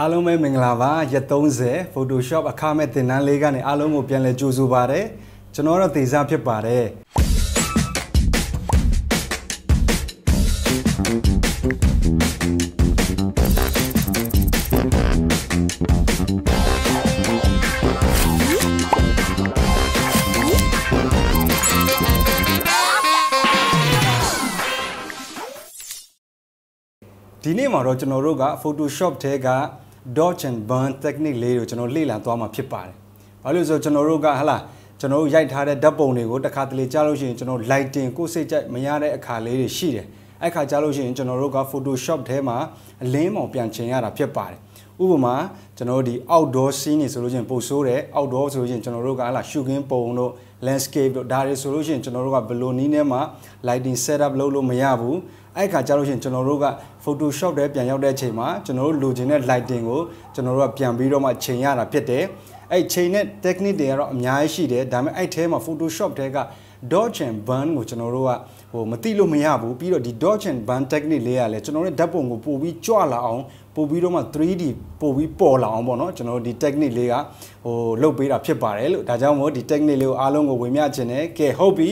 အားလုံးပဲမင်္ဂလာပါရက်30 Photoshop အခမဲ့သင်တန်းလေးကနေအားလုံးကိုပြန်လည်ကြိုဆိုပါရစေကျွန်တော်တို့ဒေဇာဖြစ်ပါတယ်ဒီနေ့မှာတော့ကျွန်တော်တို့က Photoshop ထဲက dodge and burn technique လေးကိုကျွန်တော်လေ့လာသွားမှာဖြစ်ပါတယ်။ဘာလို့လဲဆိုတော့ကျွန်တော်တို့ကဟလာကျွန်တော်တို့ရိုက်ထားတဲ့ဓာတ်ပုံတွေကိုတစ်ခါတလေကြားလို့ရှိရင် ကျွန်တော် lighting ကိုစိတ်ကြိုက်မရတဲ့အခါလေးတွေရှိတယ်။အဲ့ခါကြားလို့ရှိရင်ကျွန်တော်တို့က Photoshop ထဲမှာအလင်းမောင်ပြန်ချင်ရတာဖြစ်ပါတယ်။ဥပမာကျွန်တော်တို့ဒီ outdoor scene တွေဆိုလို့ရှိရင်ပုံဆိုးတယ် outdoor ဆိုလို့ရှိရင်ကျွန်တော်တို့ကဟလာ shooting ပုံတို့ landscape တို့ဒါတွေဆိုလို့ရှိရင်ကျွန်တော်တို့ကဘယ်လိုနည်းနဲ့မှ lighting setup လုပ်လို့မရဘူး။အဲ့ခါကြားလို့ရှိရင်ကျွန်တော်တို့က Photoshop ထဲပြန်ရောက်တဲ့အချိန်မှာကျွန်တော်တို့လိုချင်တဲ့ lighting ကိုကျွန်တော်တို့ကပြန်ပြီးတော့မှချိန်ရတာဖြစ်တယ်အဲ့ချိန်တဲ့ technique တွေကတော့အများကြီးရှိတယ်ဒါပေမဲ့အဲ့ထဲမှာ Photoshop ထဲက dodge and burn ကိုကျွန်တော်တို့ကဟိုမသိလို့မရဘူးပြီးတော့ဒီ dodge and burn technique လေးကလည်းကျွန်တော်တို့ဓာတ်ပုံကိုပို့ပြီးကြွလာအောင်ပို့ပြီးတော့မှ 3D ပို့ပြီးပေါ်လာအောင်ပေါ့နော်ကျွန်တော်တို့ဒီ technique လေးကဟိုလုပ်ပေးတာဖြစ်ပါတယ်လို့ဒါကြောင့်မို့ဒီ technique လေးကိုအားလုံးကိုဝင်မြချင်တယ်ကဲဟုတ်ပြီ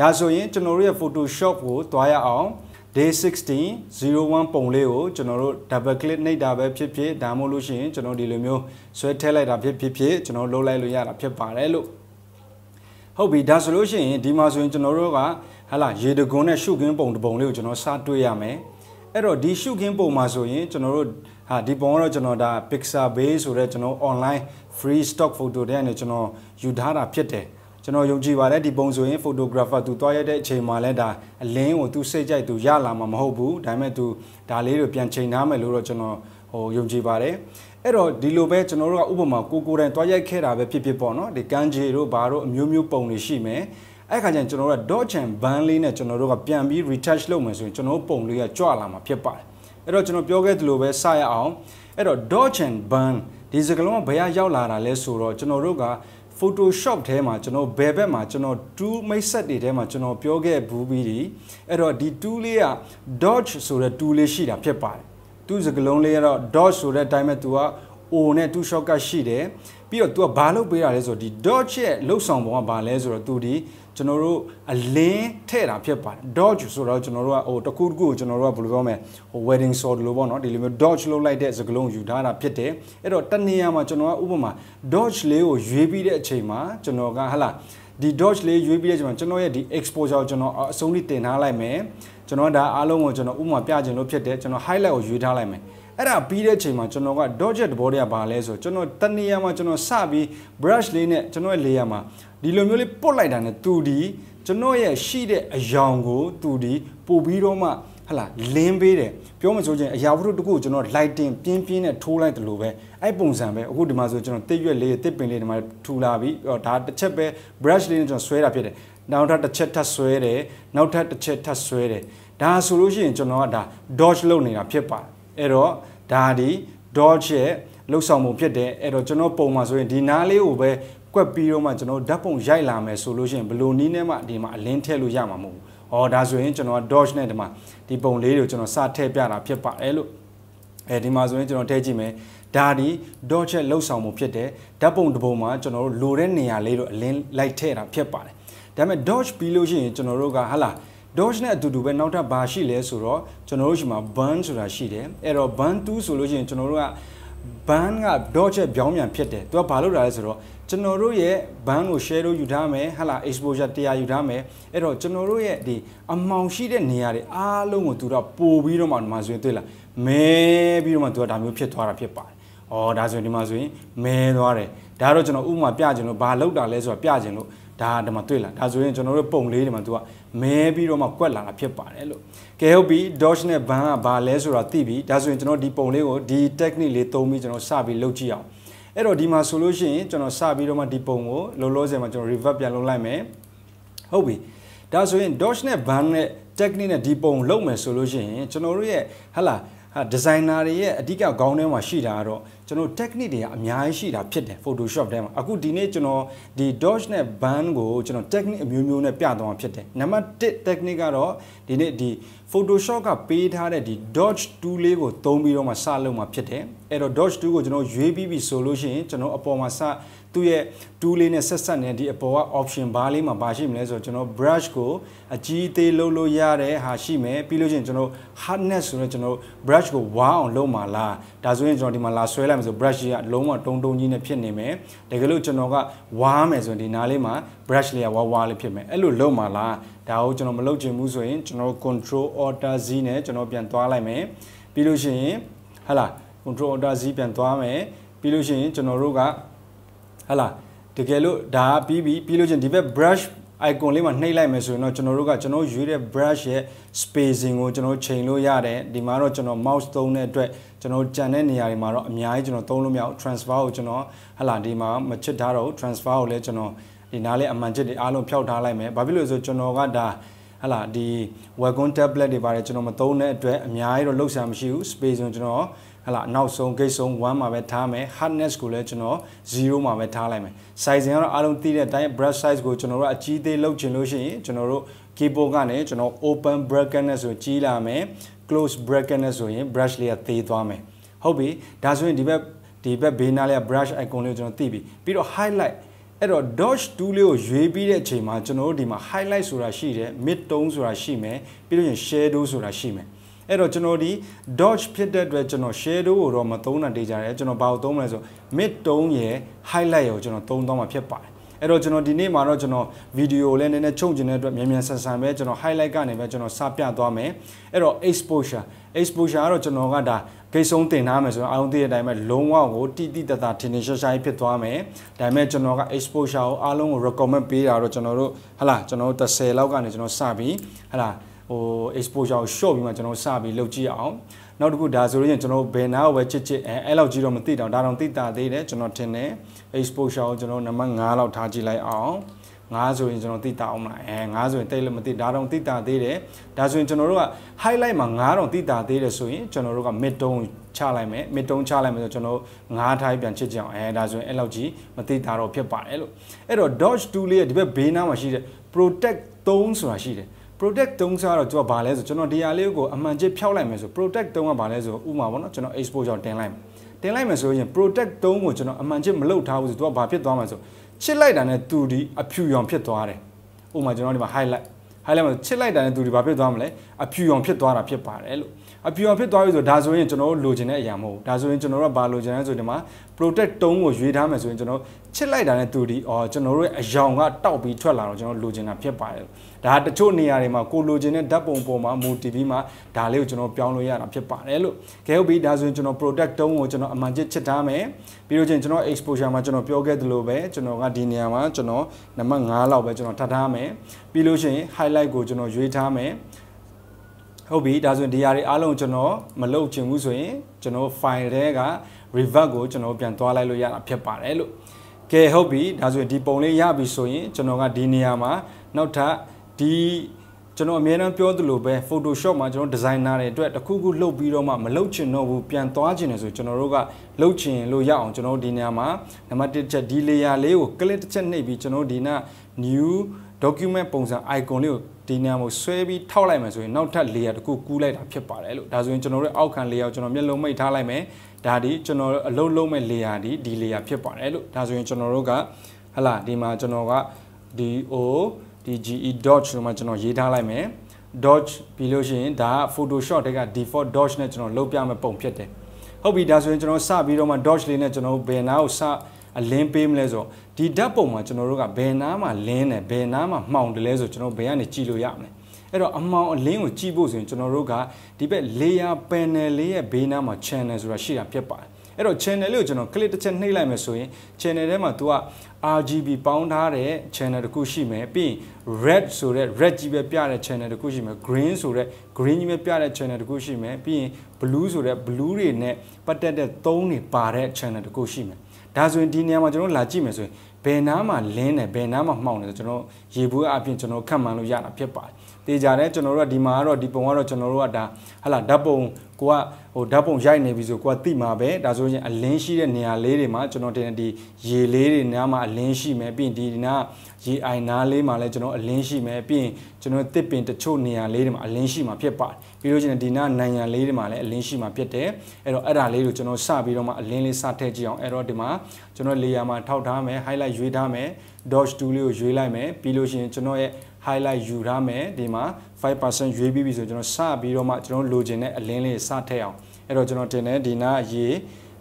ဒါဆိုရင်ကျွန်တော်တို့ရဲ့ Photoshop ကိုတွားရအောင် day 16 01ပုံလေးကိုကျွန်တော်တို့ double click နှိပ်တာပဲဖြစ်ဖြစ်ဒါမှမဟုတ်လို့ရှိရင်ကျွန်တော်ဒီလိုမျိုးဆွဲထည့်လိုက်တာဖြစ်ဖြစ်ဖြစ်ကျွန်တော်လုံးလိုက်လို့ရတာဖြစ်ပါတယ်လို့ဟုတ်ပြီဒါဆိုလို့ရှိရင်ဒီမှာဆိုရင်ကျွန်တော်တို့ကဟာလာရေတကွန်းနဲ့ရှုခင်းပုံတစ်ပုံလေးကိုကျွန်တော်စတွေ့ရမယ်အဲ့တော့ဒီရှုခင်းပုံမှာဆိုရင် ကျွန်တော်တို့ဟာဒီပုံကတော့ကျွန်တော်ဒါ Pixabay ဆိုတဲ့ကျွန်တော် online free stock photo တဲ့အနေနဲ့ကျွန်တော်ယူထားတာဖြစ်တယ်ကျွန်တော်ယုံကြည်ပါတယ်ဒီပုံဆိုရင် photographer သူတွားရတဲ့အချိန်မှာလဲဒါအလင်းကိုသူစိတ်ကြိုက်သူရလာမှာမဟုတ်ဘူးဒါပေမဲ့သူဒါလေးတွေပြန်ချိန်ထားမယ်လို့တော့ကျွန်တော်ဟိုယုံကြည်ပါတယ်အဲ့တော့ဒီလိုပဲကျွန်တော်တို့ကဥပမာကိုကိုတိုင်တွားရိုက်ခဲ့တာပဲဖြစ်ဖြစ်ပေါ့နော်ဒီကန်းဂျီတို့ဘာတို့အမျိုးမျိုးပုံတွေရှိမယ်အဲ့ခါကျရင်ကျွန်တော်တို့က dodge and ban လေးနဲ့ကျွန်တော်တို့ကပြန်ပြီး retouch လုပ်မယ်ဆိုရင်ကျွန်တော်ပုံလေးကကြွလာမှာဖြစ်ပါတယ်အဲ့တော့ကျွန်တော်ပြောခဲ့သလိုပဲစရအောင်အဲ့တော့ dodge and ban ဒီစကလုံးကဘယ်ရောက်လာတာလဲဆိုတော့ကျွန်တော်တို့က Photoshop ထဲမှာကျွန်တော်ဘယ်ဘက်မှာကျွန်တော် tool မိတ်ဆက်တွေထဲမှာကျွန်တော်ပြောခဲ့ဘူးပြီးဒီအဲ့တော့ဒီ tool လေးက dodge ဆိုတဲ့ tool လေးရှိတာဖြစ်ပါတယ်သူစကလုံးလေးကတော့ dodge ဆိုတဲ့အတိုင်းပဲသူက O နဲ့ two shortcut ရှိတယ်ပြီးတော့ तू ကဘာလုပ်ပေးရလဲဆိုတော့ဒီ dodge ရဲ့လှုပ်ဆောင်ပုံကဘာလဲဆိုတော့ तू ဒီကျွန်တော်တို့အလင်းထည့်တာဖြစ်ပါတယ် dodge ဆိုတော့ကျွန်တော်တို့ကဟိုတခုတခုကိုကျွန်တော်တို့ကဘယ်လိုပြောမလဲဟို wedding sword လို့ပေါ့နော်ဒီလိုမျိုး dodge လုပ်လိုက်တဲ့စကလုံးယူထားတာဖြစ်တယ်အဲ့တော့တနေရာမှာကျွန်တော်ကဥပမာ dodge လေးကိုရွေးပြီးတဲ့အချိန်မှာကျွန်တော်ကဟာလားဒီ dodge လေးရွေးပြီးတဲ့ကျွန်တော်ကျွန်တော်ရဲ့ဒီ exposure ကိုကျွန်တော်အဆုံးထိတင်ထားလိုက်မယ်ကျွန်တော်ဒါအားလုံးကိုကျွန်တော်ဥပမာပြခြင်းလို့ဖြစ်တယ်ကျွန်တော် highlight ကိုရွေးထားလိုက်မယ်အဲ့ဒါပြီးတဲ့အချိန်မှာကျွန်တော်က dodget တဘောတွေကဘာလဲဆိုတော့ကျွန်တော်တနေရာမှာကျွန်တော်စပြီး brush လေးနဲ့ကျွန်တော်ရဲ့ layer မှာဒီလိုမျိုးလေးပုတ်လိုက်တာနဲ့သူဒီကျွန်တော်ရဲ့ရှိတဲ့အယောင်ကိုသူဒီပို့ပြီးတော့မှဟလာလင်းပေးတယ်ပြောမှဆိုချင်းအရာဝတ္ထုတခုကိုကျွန်တော် lighting ပြင်းပြင်းနဲ့ထိုးလိုက်တယ်လို့ပဲအဲ့ပုံစံပဲအခုဒီမှာဆိုကျွန်တော်တစ်ရွက်လေးတစ်ပင်လေးဒီမှာထူလာပြီးဒါတစ်ချက်ပဲ brush လေးနဲ့ကျွန်တော်ဆွဲတာဖြစ်တယ်နောက်ထပ်တစ်ချက်ထပ်ဆွဲတယ်နောက်ထပ်တစ်ချက်ထပ်ဆွဲတယ်ဒါဆိုလို့ရှိရင်ကျွန်တော်ကဒါ dodge လုပ်နေတာဖြစ်ပါတယ်အဲ့တော့ဒါဒီ dodge ရဲ့လှုပ်ဆောင်ပုံဖြစ်တယ်အဲ့တော့ကျွန်တော်ပုံမှာဆိုရင်ဒီနားလေးကိုပဲကွက်ပြီးတော့မှကျွန်တော်ဓာတ်ပုံရိုက်လာမယ်ဆိုလို့ရှိရင်ဘလိုနီးနဲ့မှဒီမှာအလင်းထည့်လို့ရမှာမဟုတ်ဘူး။အော်ဒါဆိုရင်ကျွန်တော် dodge နဲ့ဒီမှာဒီပုံလေးတွေကိုကျွန်တော်စထည့်ပြတာဖြစ်ပါတယ်လို့အဲဒီမှာဆိုရင်ကျွန်တော်ထည့်ကြည့်မယ်။ဒါဒီ dodge ရဲ့လှုပ်ဆောင်မှုဖြစ်တယ်။ဓာတ်ပုံတစ်ပုံမှာကျွန်တော်တို့လိုတဲ့နေရာလေးတော့အလင်းလိုက်ထည့်တာဖြစ်ပါတယ်။ဒါပေမဲ့ dodge ပြီးလို့ရှိရင်ကျွန်တော်တို့ကဟာလား Dodge နဲ့အတူတူပဲနောက်ထပ်ဘာရှိလဲဆိုတော့ကျွန်တော်တို့ရှိမှာ Burn ဆိုတာရှိတယ်အဲ့တော့ Burn 2ဆိုလို့ရှိရင်ကျွန်တော်တို့က Burn က Dodge ရဲ့ပြောင်းပြန်ဖြစ်တယ်သူကဘာလုပ်တာလဲဆိုတော့ကျွန်တော်တို့ရဲ့ Burn ကို share လို့ယူထားမယ်ဟာလာ exposure တရားယူထားမယ်အဲ့တော့ကျွန်တော်တို့ရဲ့ဒီအမောင်ရှိတဲ့နေရာတွေအားလုံးကိုသူကပို့ပြီးတော့မှဒီမှာဆိုရင်တွေ့လားမဲပြီးတော့မှသူကဒါမျိုးဖြစ်သွားတာဖြစ်ပါတယ်။အော်ဒါဆိုရင်ဒီမှာဆိုရင်မဲသွားတယ်။ဒါတော့ကျွန်တော်ဥပမာပြခြင်းလို့ဘာလောက်တာလဲဆိုတာပြခြင်းလို့ဒါဒီမှာတွေ့လား။ဒါဆိုရင်ကျွန်တော်တို့ပုံလေးဒီမှာသူကမဲပြီးတော့မှကွက်လာတာဖြစ်ပါတယ်လို့ကဲဟုတ်ပြီ dodge နဲ့ ban ကဘာလဲဆိုတာသိပြီဒါဆိုရင်ကျွန်တော်ဒီပုံလေးကိုဒီ technique လေးသုံးပြီးကျွန်တော်စပြီးလုပ်ကြည့်အောင်အဲ့တော့ဒီမှာဆိုလို့ရှိရင်ကျွန်တော်စပြီးတော့မှဒီပုံကိုလောလောဆယ်မှာကျွန်တော် reverb ပြန်လုပ်လိုက်မယ်ဟုတ်ပြီဒါဆိုရင် dodge နဲ့ ban နဲ့ technique နဲ့ဒီပုံလုပ်မယ်ဆိုလို့ရှိရင်ကျွန်တော်တို့ရဲ့ဟလာဒီဇိုင်နာတွေရဲ့အဓိကခေါင်းထဲမှာရှိတာကတော့ကျွန်တော် technique တွေကအများကြီးရှိတာဖြစ်တယ် Photoshop ထဲမှာအခုဒီနေ့ကျွန်တော်ဒီ dodge နဲ့ burn ကိုကျွန်တော် technique အမျိုးမျိုးနဲ့ပြသွားမှာဖြစ်တယ်နံပါတ်1 technique ကတော့ဒီနေ့ဒီ Photoshop ကပေးထားတဲ့ဒီ dodge tool လေးကိုသုံးပြီးတော့မှစလုပ်မှာဖြစ်တယ်အဲ့တော့ dodge tool ကိုကျွန်တော်ရွေးပြီးပြီဆိုလို့ရှိရင်ကျွန်တော်အပေါ်မှာစသူ့ရဲ့ tool လေးနဲ့ဆက်ဆက်နေဒီအပေါ်က option bar လေးမှာပါရှိမလဲဆိုတော့ကျွန်တော် brush ကိုအကြီးသေးလုပ်လို့ရတဲ့ဟာရှိမယ်ပြီးလို့ရှိရင်ကျွန်တော် hardness ဆိုတော့ကျွန်တော် brush ကိုဝါအောင်လုပ်မှာလားဒါဆိုရင်ကျွန်တော်ဒီမှာလာဆွဲလိုက်မယ်ဆို brush ကြီးကလုံးဝတုံတုံကြီးနဲ့ဖြစ်နေမယ်တကယ်လို့ကျွန်တော်ကဝါမယ်ဆိုရင်ဒီနားလေးမှာ brush လေးကဝါဝါလေးဖြစ်မယ်အဲ့လိုလုပ်မှာလားဒါကိုကျွန်တော်မလုပ်ချင်ဘူးဆိုရင်ကျွန်တော် control order z နဲ့ကျွန်တော်ပြန်သွားလိုက်မယ်ပြီးလို့ရှိရင်ဟလာ control order z ပြန်သွားမယ်ပြီးလို့ရှိရင်ကျွန်တော်တို့ကဟလာတကယ်လို့ဒါကပြီးပြီပြီးလို့ချင်းဒီဘက် brush icon လေးမှာနှိပ်လိုက်မယ်ဆိုရင်တော့ကျွန်တော်တို့ကကျွန်တော်ရွေးတဲ့ brush ရဲ့ spacing ကိုကျွန်တော်ချိန်လို့ရတယ်ဒီမှာတော့ကျွန်တော် mouse သုံးတဲ့အတွက်ကျွန်တော်ကြံတဲ့နေရာတွေမှာတော့အများကြီးကျွန်တော်သုံးလို့မရဘူး transfer ကိုကျွန်တော်ဟလာဒီမှာမချစ်ထားတော့ဘူး transfer ကိုလည်းကျွန်တော်ဒီနားလေးအမှန်ချစ်တွေအားလုံးဖျောက်ထားလိုက်မယ်ဘာဖြစ်လို့ဆိုကျွန်တော်ကဒါဟလာဒီ Wacom tablet တွေပါတယ်ကျွန်တော်မသုံးတဲ့အတွက်အများကြီးတော့လောက်ဆံမရှိဘူး space ကိုကျွန်တော်ဟလာနောက်ဆုံး gate ဆုံး1မှာပဲထားမယ် hardness ကိုလည်းကျွန်တော်0မှာပဲထားလိုက်မယ် sizing ကတော့အားလုံးသိတဲ့အတိုင်း brush size ကိုကျွန်တော်တို့အကြီးသေးလုပ်ချင်လို့ရှိရင် ကျွန်တော်တို့ keyboard ကနေကျွန်တော် open bracket နဲ့ဆိုကြီးလာမယ် close bracket နဲ့ဆိုရင် brush လေးကသေးသွားမယ်ဟုတ်ပြီဒါဆိုရင်ဒီဘက်ဒီဘက်ဘေးနားလေးက brush icon လေးကိုကျွန်တော်သိပြီပြီးတော့ highlight အဲ့တော့ dodge tool လေးကိုရွေးပြီးတဲ့အချိန်မှာကျွန်တော်တို့ဒီမှာ highlight ဆိုတာရှိတယ် mid tone ဆိုတာရှိမယ်ပြီးလို့ရင် shadow ဆိုတာရှိမယ်အဲ့တော့ကျွန်တော်ဒီ dodge ဖြစ်တဲ့အတွက်ကျွန်တော် shadow ကိုတော့မသုံးတာတေးကြတယ်ကျွန်တော်ဘာကိုသုံးမလဲဆို mid tone ရယ် highlight ရယ်ကိုကျွန်တော်သုံးသွားမှာဖြစ်ပါတယ်အဲ့တော့ကျွန်တော်ဒီနေ့မှာတော့ကျွန်တော်ဗီဒီယိုလည်းနည်းနည်းချုပ်ကျင်တဲ့အတွက်မြန်မြန်ဆန်ဆန်ပဲကျွန်တော် highlight ကနေပဲကျွန်တော်စပြသွားမယ်အဲ့တော့ exposure exposure ကတော့ကျွန်တော်ကဒါဂိတ်ဆုံးတင်ထားမယ်ဆိုရင်အအောင်သိတဲ့အတိုင်းပဲလုံးဝကိုတိတိတသာထင်ထင်ရှားရှားဖြစ်သွားမယ်ဒါပေမဲ့ကျွန်တော်က exposure ကိုအားလုံးကို recommend ပေးတာတော့ကျွန်တော်တို့ဟလာကျွန်တော်တို့30လောက်ကနေကျွန်တော်စပြီးဟလာဟို exposure ကို short ပြီးမှကျွန်တော်စပြီးလုပ်ကြည့်အောင်နောက်တစ်ခုဒါဆိုရင်ကျွန်တော်ဘယ်နာကိုပဲချစ်ချစ်အဲအဲ့လောက်ကြီးတော့မသိတော့ဒါတော့သိတာသေးတယ်ကျွန်တော်ထင်တယ် exposure ကိုကျွန်တော်နံပါတ်5လောက်ထားကြည့်လိုက်အောင်ငါဆိုရင်ကျွန်တော်တိတာအောင်မလားအဲငါဆိုရင်တိတ်လည်းမတိဒါတော့တိတာသေးတယ်ဒါဆိုရင်ကျွန်တော်တို့က highlight မှာငါတော့တိတာသေးတယ်ဆိုရင်ကျွန်တော်တို့က mid tone ချလိုက်မယ် mid tone ချလိုက်မယ်ဆိုကျွန်တော်ငါထိုင်းပြန်ချစ်ကြအောင်အဲဒါဆိုရင်အဲ့လောက်ကြီးမတိတာတော့ဖြစ်ပါတယ်လို့အဲ့တော့ dodge tool လေးရဲ့ဒီဘက်ဘေးနားမှာရှိတဲ့ protect 3ဆိုတာရှိတယ် protect တုံးစားတော့ကျွန်တော်ဗာလဲဆိုကျွန်တော်ဒီဟာလေးကိုအမှန်ကျဖြောက်လိုက်မယ်ဆို protect တုံးကဗာလဲဆိုဥမာပေါ့နော်ကျွန်တော် export ကြောင့်တင်လိုက်မယ်တင်လိုက်မယ်ဆိုရင် protect တုံးကိုကျွန်တော်အမှန်ကျမလုပ်ထားဘူးဆိုသူကဗာဖြစ်သွားမှာဆိုချစ်လိုက်တာနဲ့သူဒီအဖြူရောင်ဖြစ်သွားတယ်ဥမာကျွန်တော်ဒီမှာ highlight highlight မှာချစ်လိုက်တာနဲ့သူဒီဗာဖြစ်သွားမလဲအဖြူရောင်ဖြစ်သွားတာဖြစ်ပါတယ်လို့အပြူအောင်ဖြစ်သွားပြီဆိုဒါဆိုရင်ကျွန်တော်တို့လိုချင်တဲ့အရာမဟုတ်ဘူးဒါဆိုရင်ကျွန်တော်တို့ကဘာလိုချင်လဲဆိုဒီမှာ protect တုံးကိုရွေးထားမယ်ဆိုရင်ကျွန်တော်ချစ်လိုက်တာနဲ့သူဒီအော်ကျွန်တော်တို့ရဲ့အယောင်ကတောက်ပြီးထွက်လာတော့ကျွန်တော်လိုချင်တာဖြစ်ပါတယ်ဒါတချို့နေရာတွေမှာကိုလိုချင်တဲ့ဓာတ်ပုံပေါ်မှာ MoTV မှာဒါလေးကိုကျွန်တော်ပြောင်းလို့ရတာဖြစ်ပါတယ်လို့ခဲဟုတ်ပြီဒါဆိုရင်ကျွန်တော် protect တုံးကိုကျွန်တော်အမှန်ချစ်ချစ်ထားမယ်ပြီးတော့ချင်းကျွန်တော် exposure မှာကျွန်တော်ပြောခဲ့သလိုပဲကျွန်တော်ကဒီနေရာမှာကျွန်တော်နံပါတ်5လောက်ပဲကျွန်တော်ထပ်ထားမယ်ပြီးလို့ရှိရင် highlight ကိုကျွန်တော်ရွေးထားမယ်ဟုတ်ပြီဒါဆိုရင်ဒီနေရာတွေအားလုံးကျွန်တော်မလုတ်ချင်ဘူးဆိုရင်ကျွန်တော် file ထဲက revert ကိုကျွန်တော်ပြန်သွားလိုက်လို့ရတာဖြစ်ပါတယ်လို့ကဲဟုတ်ပြီဒါဆိုရင်ဒီပုံလေးရပြီဆိုရင်ကျွန်တော်ကဒီနေရာမှာနောက်ထပ်ဒီကျွန်တော်အများအားပြောသလိုပဲ Photoshop မှာကျွန်တော်ဒီဇိုင်နာတွေအတွက်တစ်ခုခုလုပ်ပြီးတော့မှမလုပ်ချင်တော့ဘူးပြန်သွားချင်တယ်ဆိုကျွန်တော်တို့ကလုပ်ချင်လို့ရအောင်ကျွန်တော်ဒီနေရာမှာနံပါတ်1ချက်ဒီ layer လေးကို click တစ်ချက်နှိပ်ပြီးကျွန်တော်ဒီနာ new document ပုံစံ icon လေးကိုဒီနေရာမှာဆွဲပြီးထောက်လိုက်မယ်ဆိုရင်နောက်ထပ် layer တစ်ခုကူးလိုက်တာဖြစ်ပါတယ်လို့ဒါဆိုရင်ကျွန်တော်တို့အောက်ခံ layer ကိုကျွန်တော်မျက်လုံးမိတ်ထားလိုက်မယ်ဒါဒီကျွန်တော်အလုံးလုံးမဲ့ layer ဒီဒီ layer ဖြစ်ပါတယ်လို့ဒါဆိုရင်ကျွန်တော်တို့ကဟလာဒီမှာကျွန်တော်က do dge dodge လို့မှကျွန်တော်ရေးထားလိုက်မယ် dodge ပြီးလို့ရှိရင်ဒါက photoshop တက်က default dodge နဲ့ကျွန်တော်လုပ်ပြမဲ့ပုံဖြစ်တယ်ဟုတ်ပြီဒါဆိုရင်ကျွန်တော်စပြီးတော့မှ dodge လေးနဲ့ကျွန်တော်ဘယ်နာကိုစအလင်းပေးမလဲဆိုတော့ဒီဓာတ်ပုံမှာကျွန်တော်တို့ကဘယ်နာမှာလင်းတယ်ဘယ်နာမှာမှောင်တယ်လဲဆိုကျွန်တော်ဘယ်ကနေကြည့်လို့ရမလဲအဲ့တော့အမောင်အလင်းကိုကြည့်ဖို့ဆိုရင်ကျွန်တော်တို့ကဒီဘက် layer panel လေးရဲ့ဘေးနားမှာ channel ဆိုတာရှိတာဖြစ်ပါတယ်ဲ့တော့ channel လေးကိုကျွန်တော် click တစ်ချက်နှိပ်လိုက်မယ်ဆိုရင် channel ထဲမှာ तू က RGB ပေါင်းထားတဲ့ channel တစ်ခုရှိမယ်ပြီးရင် red ဆိုတဲ့ red ကြီးပဲပြတဲ့ channel တစ်ခုရှိမယ် green ဆိုတဲ့ green ကြီးပဲပြတဲ့ channel တစ်ခုရှိမယ်ပြီးရင် blue ဆိုတဲ့ blue တွေနဲ့ပတ်သက်တဲ့သုံးတွေပါတဲ့ channel တစ်ခုရှိမယ်ဒါဆိုရင်ဒီနေရာမှာကျွန်တော်လာကြည့်မယ်ဆိုရင်ဘယ်နားမှာလင်းတယ်ဘယ်နားမှာမှောင်တယ်ဆိုကျွန်တော်ရေဘူးအပြင်ကျွန်တော်ခံမှန်းလို့ရတာဖြစ်ပါတယ်တေချာတယ်ကျွန်တော်တို့ကဒီမှာကတော့ဒီပုံကတော့ကျွန်တော်တို့ကဒါဟလာဓာတ်ပုံကိုကဟိုဓာတ်ပုံရိုက်နေပြီဆိုကိုကသိမှာပဲဒါဆိုရင်အလင်းရှိတဲ့နေရာလေးတွေမှာကျွန်တော်တင်ဒီရေလေးတွေနားမှာအလင်းရှိမယ်ပြီးရင်ဒီဒီနာရေအိုင်နားလေးမှာလည်းကျွန်တော်အလင်းရှိမယ်ပြီးရင်ကျွန်တော်တစ်ပင်တချို့နေရာလေးတွေမှာအလင်းရှိမှာဖြစ်ပါတယ်ပြီးလို့ချင်းဒီနာနိုင်ငံလေးတွေမှာလည်းအလင်းရှိမှာဖြစ်တယ်အဲ့တော့အဲ့ဒါလေးကိုကျွန်တော်စပြီးတော့မှအလင်းလေးစထည့်ကြည့်အောင်အဲ့တော့ဒီမှာကျွန်တော်လေယာမှာထောက်ထားမယ် highlight ရွေးထားမယ် dodge tool လေးကိုရွေးလိုက်မယ်ပြီးလို့ရှိရင်ကျွန်တော်ရဲ့ highlight ယူထားမယ်ဒီမှာ5%ရွေးပြီးပြီဆိုကျွန်တော်စပြီးတော့မှကျွန်တော်လိုချင်တဲ့အလင်းလေးစထည့်အောင်အဲ့တော့ကျွန်တော်တင်တယ်ဒီနာရေ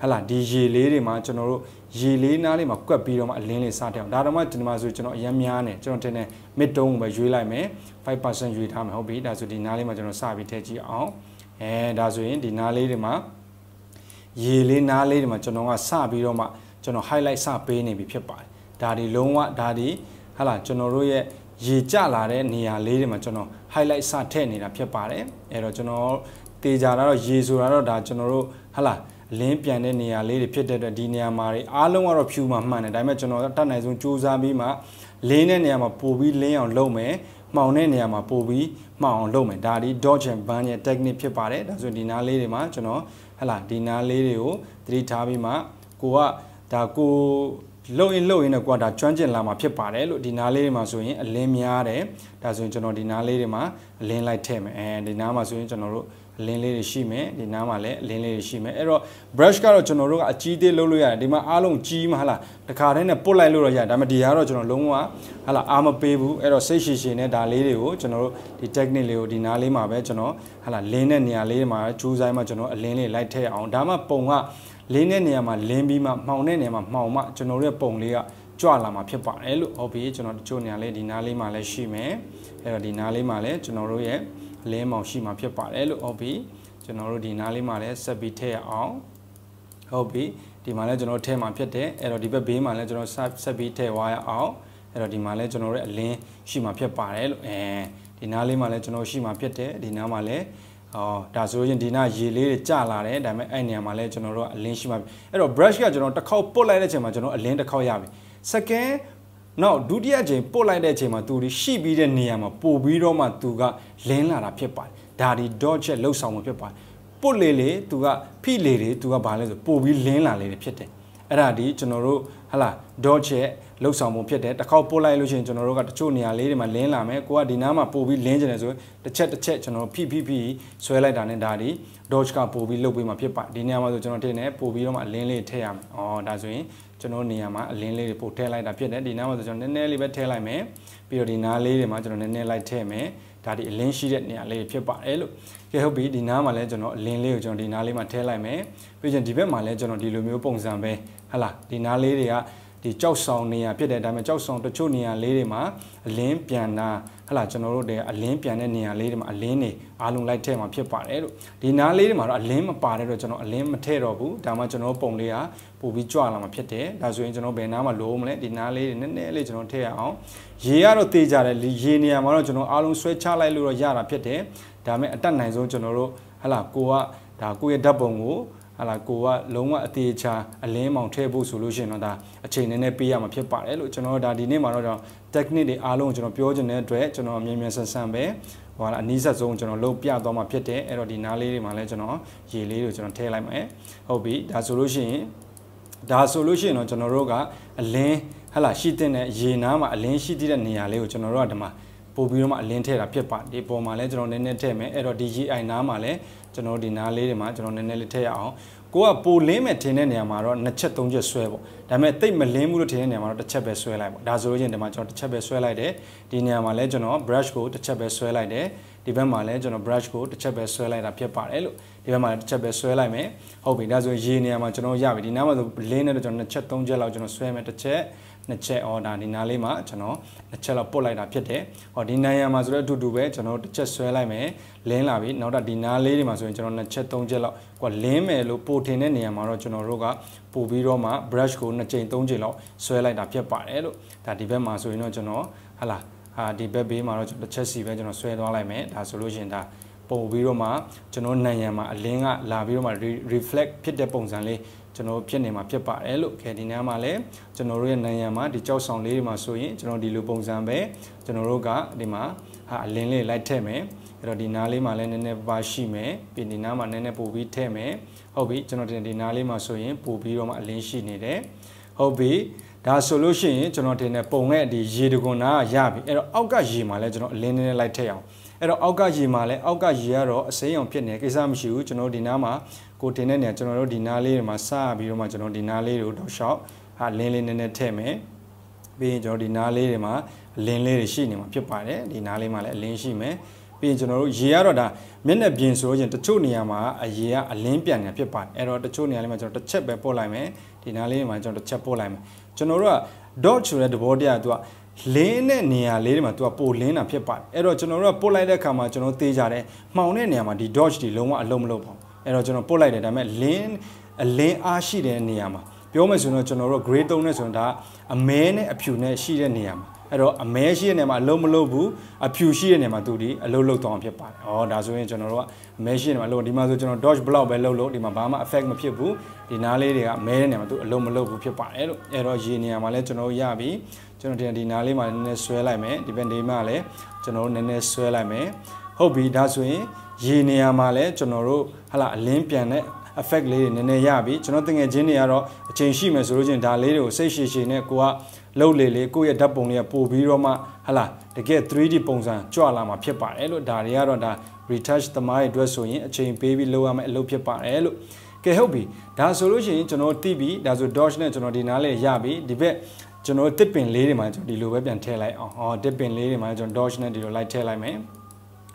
ဟလာဒီရေလေးတွေမှာကျွန်တော်တို့ရေလေးနားလေးမှာကွက်ပြီးတော့မှအလင်းလေးစထည့်အောင်ဒါတော့မှဒီမှာဆိုကျွန်တော်အရင်များနေကျွန်တော်တင်တယ် mid တုံးကိုပဲရွေးလိုက်မယ်5%ရွေးထားမယ်ဟုတ်ပြီဒါဆိုဒီနားလေးမှာကျွန်တော်စပြီးထည့်ကြည့်အောင်အဲဒါဆိုရင်ဒီနားလေးတွေမှာရေလေးနားလေးတွေမှာကျွန်တော်ကစပြီးတော့မှကျွန်တော် highlight စပေးနေပြီဖြစ်ပါတယ်ဒါဒီလုံးဝဒါဒီဟလာကျွန်တော်တို့ရဲ့ရေကျလာတဲ့နေရာလေးတွေမှာကျွန်တော် highlight စထည့်နေတာဖြစ်ပါတယ်အဲ့တော့ကျွန်တော်တေချာတော့ရေဆိုတာတော့ဒါကျွန်တော်တို့ဟလာလင်းပြန်တဲ့နေရာလေးတွေဖြစ်တဲ့အတွက်ဒီနေရာမှာတွေအားလုံးကတော့ဖြူမှမှန်တယ်ဒါပေမဲ့ကျွန်တော်တတ်နိုင်ဆုံးစူးစမ်းပြီးမှလင်းတဲ့နေရာမှာပို့ပြီးလင်းအောင်လုပ်မယ်မှောင်တဲ့နေရာမှာပို့ပြီးမှောင်အောင်လုပ်မယ်ဒါဒီ dodge and burn ရဲ့ technique ဖြစ်ပါတယ်ဒါဆိုဒီနားလေးတွေမှာကျွန်တော်ဟလာဒီနားလေးတွေကိုသတိထားပြီးမှကိုကဒါကိုလှုပ်ရင်လှုပ်ရင်တော့ကွာဒါကျွမ်းကျင်လာမှာဖြစ်ပါတယ်လို့ဒီနားလေးတွေမှာဆိုရင်အလင်းများတယ်ဒါဆိုရင်ကျွန်တော်ဒီနားလေးတွေမှာအလင်းလိုက်ထည့်မယ်အဲဒီနားမှာဆိုရင်ကျွန်တော်တို့အလင်းလေးတွေရှိမယ်ဒီနားမှာလည်းအလင်းလေးတွေရှိမယ်အဲ့တော့ brush ကတော့ကျွန်တော်တို့ကအကြီးသေးလုပ်လို့ရတယ်ဒီမှာအားလုံးကြီးမှာဟလားတခါတည်းနဲ့ပုတ်လိုက်လို့တော့ရတယ်ဒါပေမဲ့ဒီကတော့ကျွန်တော်လုံးဝဟလားအားမပေးဘူးအဲ့တော့စိတ်ရှည်ရှည်နဲ့ဒါလေးတွေကိုကျွန်တော်တို့ဒီ technique လေးကိုဒီနားလေးမှာပဲကျွန်တော်ဟလားလင်းတဲ့နေရာလေးမှာကြိုးစားမှကျွန်တော်အလင်းလေးလိုက်ထည့်အောင်ဒါမှပုံကလင်းတဲ့နေရာမှာလင်းပြီးမှမှောင်တဲ့နေရာမှာမှောင်မှကျွန်တော်တို့ရဲ့ပုံလေးကကြွလာမှာဖြစ်ပါတယ်လို့ hobby ကျွန်တော်တချို့နေရာလေးဒီနားလေးမှာလည်းရှိမယ်အဲ့တော့ဒီနားလေးမှာလည်းကျွန်တော်တို့ရဲ့လင်းမောင်ရှိမှာဖြစ်ပါတယ်လို့ hobby ကျွန်တော်တို့ဒီနားလေးမှာလည်းဆက်ပြီးထည့်ရအောင်ဟုတ်ပြီဒီမှာလည်းကျွန်တော်ထည့်မှာဖြစ်တယ်အဲ့တော့ဒီဘက်ဘေးမှာလည်းကျွန်တော်ဆက်ဆက်ပြီးထည့်သွားရအောင်အဲ့တော့ဒီမှာလည်းကျွန်တော်ရဲ့အလင်းရှိမှာဖြစ်ပါတယ်လို့အဲဒီနားလေးမှာလည်းကျွန်တော်ရှိမှာဖြစ်တယ်ဒီနားမှာလည်းဟောဒါဆိုရင်ဒီနာရေလေးတွေကျလာတယ်ဒါပေမဲ့အဲ့နေရာမှာလဲကျွန်တော်တို့ကအလင်းရှိမှပြီအဲ့တော့ brush ကကျွန်တော်တစ်ခေါက်ပုတ်လိုက်တဲ့အချိန်မှာကျွန်တော်အလင်းတစ်ခေါက်ရပြီ second နောက်ဒုတိယအချိန်ပုတ်လိုက်တဲ့အချိန်မှာသူဒီရှိပြီးတဲ့နေရာမှာပို့ပြီးတော့မှသူကလင်းလာတာဖြစ်ပါတယ်ဒါဒီ dot ချက်လှုပ်ဆောင်မှုဖြစ်ပါတယ်ပုတ်လေလေသူကဖိလေလေသူကဘာလဲဆိုပို့ပြီးလင်းလာလေဖြစ်တယ်အဲ့ဒါဒီကျွန်တော်တို့ဟလာ dot ချက်လှုပ်ဆောင်မှုဖြစ်တယ်တစ်ခေါက်ပို့လိုက်လို့ရှိရင်ကျွန်တော်တို့ကတချို့နေရာလေးတွေမှာလင်းလာမယ်ကိုကဒီနားမှာပို့ပြီးလင်းကျင်တယ်ဆိုရင်တစ်ချက်တစ်ချက်ကျွန်တော်ဖိဖိဖိဆွဲလိုက်တာနဲ့ဒါဒီ dodge ကပို့ပြီးလှုပ်ပေးမှာဖြစ်ပါဒီနေရာမှာဆိုကျွန်တော်ထင်တယ်ပို့ပြီးတော့မှအလင်းလေးထည့်ရမယ်ဩဒါဆိုရင်ကျွန်တော်နေရာမှာအလင်းလေးတွေပို့ထည့်လိုက်တာဖြစ်တယ်ဒီနားမှာဆိုကျွန်တော်နည်းနည်းလေးပဲထည့်လိုက်မယ်ပြီးတော့ဒီနားလေးတွေမှာကျွန်တော်နည်းနည်းလိုက်ထည့်မယ်ဒါဒီအလင်းရှိတဲ့နေရာလေးဖြစ်ပါတယ်လို့ကဲဟုတ်ပြီဒီနားမှာလည်းကျွန်တော်အလင်းလေးကိုကျွန်တော်ဒီနားလေးမှာထည့်လိုက်မယ်ပြီးရင်ဒီဘက်မှာလည်းကျွန်တော်ဒီလိုမျိုးပုံစံပဲဟဟလာဒီနားလေးတွေကဒီကြောက်ဆောင်နေရဖြစ်တယ်ဒါပေမဲ့ကြောက်ဆောင်တချို့နေရလေးတွေမှာအလင်းပြန်တာဟလာကျွန်တော်တို့တဲ့အလင်းပြန်တဲ့နေရလေးတွေမှာအလင်းနေအားလုံးလိုက်ထဲမှာဖြစ်ပါတယ်လို့ဒီနားလေးတွေမှာတော့အလင်းမပါတဲ့တော့ကျွန်တော်အလင်းမထည့်တော့ဘူးဒါမှကျွန်တော်ပုံလေးကပို့ပြီးကြွလာမှာဖြစ်တယ်ဒါဆိုရင်ကျွန်တော်ဘယ်နားမှာလိုမလဲဒီနားလေးတွေနည်းနည်းလေးကျွန်တော်ထည့်ရအောင်ရေကတော့တေးကြတယ်ရေနေရမှာတော့ကျွန်တော်အားလုံးဆွဲချလိုက်လို့တော့ရတာဖြစ်တယ်ဒါပေမဲ့အတက်နိုင်ဆုံးကျွန်တော်တို့ဟလာကိုကဒါကိုယ့်ရဲ့ဓာတ်ပုံကိုဟာလာကိုကလုံးဝအသေးချာအလင်းမောင်ထည့်ဖို့ဆိုလို့ရှိရင်တော့ဒါအချိန်နည်းနည်းပေးရမှာဖြစ်ပါတယ်လို့ကျွန်တော်ဒါဒီနေ့မှာတော့ကျွန်တော် technique တွေအားလုံးကျွန်တော်ပြောချင်တဲ့အတွက်ကျွန်တော်အမြင်မြန်ဆန်ဆန်ပဲဟိုအနီးဆက်ဆုံးကျွန်တော်လုတ်ပြသွားမှာဖြစ်တယ်အဲ့တော့ဒီနားလေးတွေမှာလည်းကျွန်တော်ရေလေးကိုကျွန်တော်ထည့်လိုက်မယ်ဟုတ်ပြီဒါဆိုလို့ရှိရင်ဒါဆိုလို့ရှိရင်တော့ကျွန်တော်တို့ကအလင်းဟလာရှိတဲ့ရေနားမှာအလင်းရှိတဲ့နေရာလေးကိုကျွန်တော်တို့ကဒီမှာပို့ပြီးတော့မှအလင်းထည့်တာဖြစ်ပါတယ်ပုံမှာလည်းကျွန်တော်နည်းနည်းထည့်မယ်အဲ့တော့ဒီ GI နားမှာလည်းကျွန်တော်ဒီနားလေးတွေမှာကျွန်တော်နည်းနည်းလေးထည့်ရအောင်ကိုကပိုလင်းမဲ့ထင်တဲ့နေရာမှာတော့နှစ်ချက်သုံးချက်ဆွဲပေါ့ဒါပေမဲ့တိတ်မလင်းဘူးလို့ထင်တဲ့နေရာမှာတော့တစ်ချက်ပဲဆွဲလိုက်ပေါ့ဒါဆိုလို့ချင်းဒီမှာကျွန်တော်တစ်ချက်ပဲဆွဲလိုက်တယ်ဒီနေရာမှာလည်းကျွန်တော် brush ကိုတစ်ချက်ပဲဆွဲလိုက်တယ်ဒီဘက်မှာလည်းကျွန်တော် brush ကိုတစ်ချက်ပဲဆွဲလိုက်တာဖြစ်ပါတယ်လို့ဒီဘက်မှာတစ်ချက်ပဲဆွဲလိုက်မယ်ဟုတ်ပြီဒါဆိုရေနေရာမှာကျွန်တော်ရပြီဒီနားမှာဆိုလင်းနဲ့တော့ကျွန်တော်နှစ်ချက်သုံးချက်လောက်ကျွန်တော်ဆွဲမယ်တစ်ချက်နှစ်ချက် order ဒီနားလေးမှာကျွန်တော်နှစ်ချက်လောက်ပုတ်လိုက်တာဖြစ်တယ်။ဟောဒီနားရံမှာဆိုတော့အတူတူပဲကျွန်တော်တစ်ချက်ဆွဲလိုက်မယ်လင်းလာပြီနောက်တော့ဒီနားလေးတွေမှာဆိုရင်ကျွန်တော်နှစ်ချက်သုံးချက်လောက်ကွာလင်းမယ်လို့ပို့တင်တဲ့နေရာမှာတော့ကျွန်တော်တို့ကပို့ပြီးတော့မှ brush ကိုနှစ်ချိန်သုံးချိန်လောက်ဆွဲလိုက်တာဖြစ်ပါတယ်လို့ဒါဒီဘက်မှာဆိုရင်တော့ကျွန်တော်ဟလာအာဒီဘက်ဘေးမှာတော့တစ်ချက်စီပဲကျွန်တော်ဆွဲသွားလိုက်မယ်ဒါဆိုလို့ရှင်ဒါပို့ပြီးတော့မှကျွန်တော်နိုင်ရန်မှာအလင်းကလာပြီးတော့မှ reflect ဖြစ်တဲ့ပုံစံလေးကျွန်တော်ဖြစ်နေမှာဖြစ်ပါတယ်လို့ခဲဒီနားမှာလည်းကျွန်တော်တို့ရဲ့နိုင်ရန်မှာဒီကြောက်ဆောင်လေးတွေမှာဆိုရင်ကျွန်တော်ဒီလိုပုံစံပဲကျွန်တော်တို့ကဒီမှာဟာအလင်းလေးလိုက်ထည့်မယ်အဲ့တော့ဒီနားလေးမှာလည်းနည်းနည်းပါရှိမယ်ပြီးဒီနားမှာနည်းနည်းပို့ပြီးထည့်မယ်ဟုတ်ပြီကျွန်တော်တင်ဒီနားလေးမှာဆိုရင်ပို့ပြီးတော့မှအလင်းရှိနေတယ်ဟုတ်ပြီဒါဆိုလို့ရှိရင်ကျွန်တော်တင်တဲ့ပုံရဲ့ဒီရေတကွန်နာကရပြီအဲ့တော့အောက်ကရေမှာလည်းကျွန်တော်အလင်းနည်းနည်းလိုက်ထည့်အောင်အဲ့တော့အောက်ကရေမှာလည်းအောက်ကရေကတော့အစိမ်းရောင်ဖြစ်နေကိစ္စမရှိဘူးကျွန်တော်ဒီနားမှာကိုတင်တဲ့နေရာကျွန်တော်တို့ဒီနားလေးတွေမှာစပြီးတော့မှကျွန်တော်ဒီနားလေးကိုတော့ရှောက်ဟာလင်းလေးနည်းနည်းထည့်မယ်ပြီးရင်ကျွန်တော်ဒီနားလေးတွေမှာအလင်းလေးတွေရှိနေမှာဖြစ်ပါတယ်ဒီနားလေးမှာလည်းအလင်းရှိမယ်ပြီးရင်ကျွန်တော်တို့ရေကတော့ဒါမျက်နှာပြင်ဆိုရင်တချို့နေရာမှာအရေကအလင်းပြန်နေဖြစ်ပါတယ်အဲ့တော့တချို့နေရာလေးမှာကျွန်တော်တစ်ချက်ပဲပို့လိုက်မယ်ဒီနားလေးမှာကျွန်တော်တစ်ချက်ပို့လိုက်မယ်ကျွန်တော်တို့က dot ဆိုတဲ့သဘောတရားကသူကလင်းတဲ့နေရာလေးတွေမှာ तू ကပိုလင်းတာဖြစ်ပါတယ်အဲ့တော့ကျွန်တော်တို့ကပို့လိုက်တဲ့အခါမှာကျွန်တော်သေးကြတယ်မှောင်တဲ့နေရာမှာဒီ dodge တွေလုံးဝအလုံးမလုံးပါဘူးအဲ့တော့ကျွန်တော်ပို့လိုက်တယ်ဒါပေမဲ့လင်းအလင်းအားရှိတဲ့နေရာမှာပြောမယ်ဆိုရင်တော့ကျွန်တော်တို့ grade 3နဲ့ဆိုရင်ဒါအမဲနဲ့အဖြူနဲ့ရှိတဲ့နေရာမှာအဲ့တော့အမဲရှိတဲ့နေရာမှာအလုံးမလုံးဘူးအဖြူရှိတဲ့နေရာမှာသူဒီအလုံးလုံးတောင်းဖြစ်ပါတယ်။ဩဒါဆိုရင်ကျွန်တော်တို့ကအမဲရှိတဲ့နေရာမှာလုံးဒီမှာဆိုကျွန်တော် dodge block ပဲလုံးလို့ဒီမှာဘာမှ effect မဖြစ်ဘူးဒီနားလေးတွေကမဲတဲ့နေရာမှာသူအလုံးမလုံးဘူးဖြစ်ပါတယ်လို့အဲ့တော့ရေနေရာမှာလည်းကျွန်တော်ရပြီ။ကျွန်တော်ဒီနားလေးမှာနည်းနည်းဆွဲလိုက်မယ်ဒီဘက်နေမှာလည်းကျွန်တော်တို့နည်းနည်းဆွဲလိုက်မယ်ဟုတ်ပြီဒါဆိုရင်ရေနေရာမှာလည်းကျွန်တော်တို့ဟာလာအလင်းပြန်တဲ့ effect လေးတွေနည်းနည်းရပြီကျွန်တော်တငယ်ချင်းတွေကတော့အချိန်ရှိမယ်ဆိုလို့ချင်းဒါလေးတွေကိုစိတ်ရှည်ရှည်နဲ့ကိုကလှုပ်လေလေကိုယ့်ရဲ့ဓာတ်ပုံတွေကပို့ပြီးတော့မှဟာလာတကယ် 3D ပုံစံကြွလာမှာဖြစ်ပါတယ်လို့ဒါတွေကတော့ဒါ retouch သမားတွေအတွက်ဆိုရင်အချိန်ပေးပြီးလုပ်ရမယ့်အလုပ်ဖြစ်ပါတယ်လို့ကဲဟုတ်ပြီဒါဆိုလို့ရှိရင်ကျွန်တော်တိပြီဒါဆို dodge နဲ့ကျွန်တော်ဒီနားလေးရပြီဒီဘက်ကျွန်တော်တစ်ပင်လေးတွေမှာကျွန်တော်ဒီလိုပဲပြန်ထည့်လိုက်အောင်ဟောတစ်ပင်လေးတွေမှာကျွန်တော် dodge နဲ့ဒီလိုလိုက်ထည့်လိုက်မယ်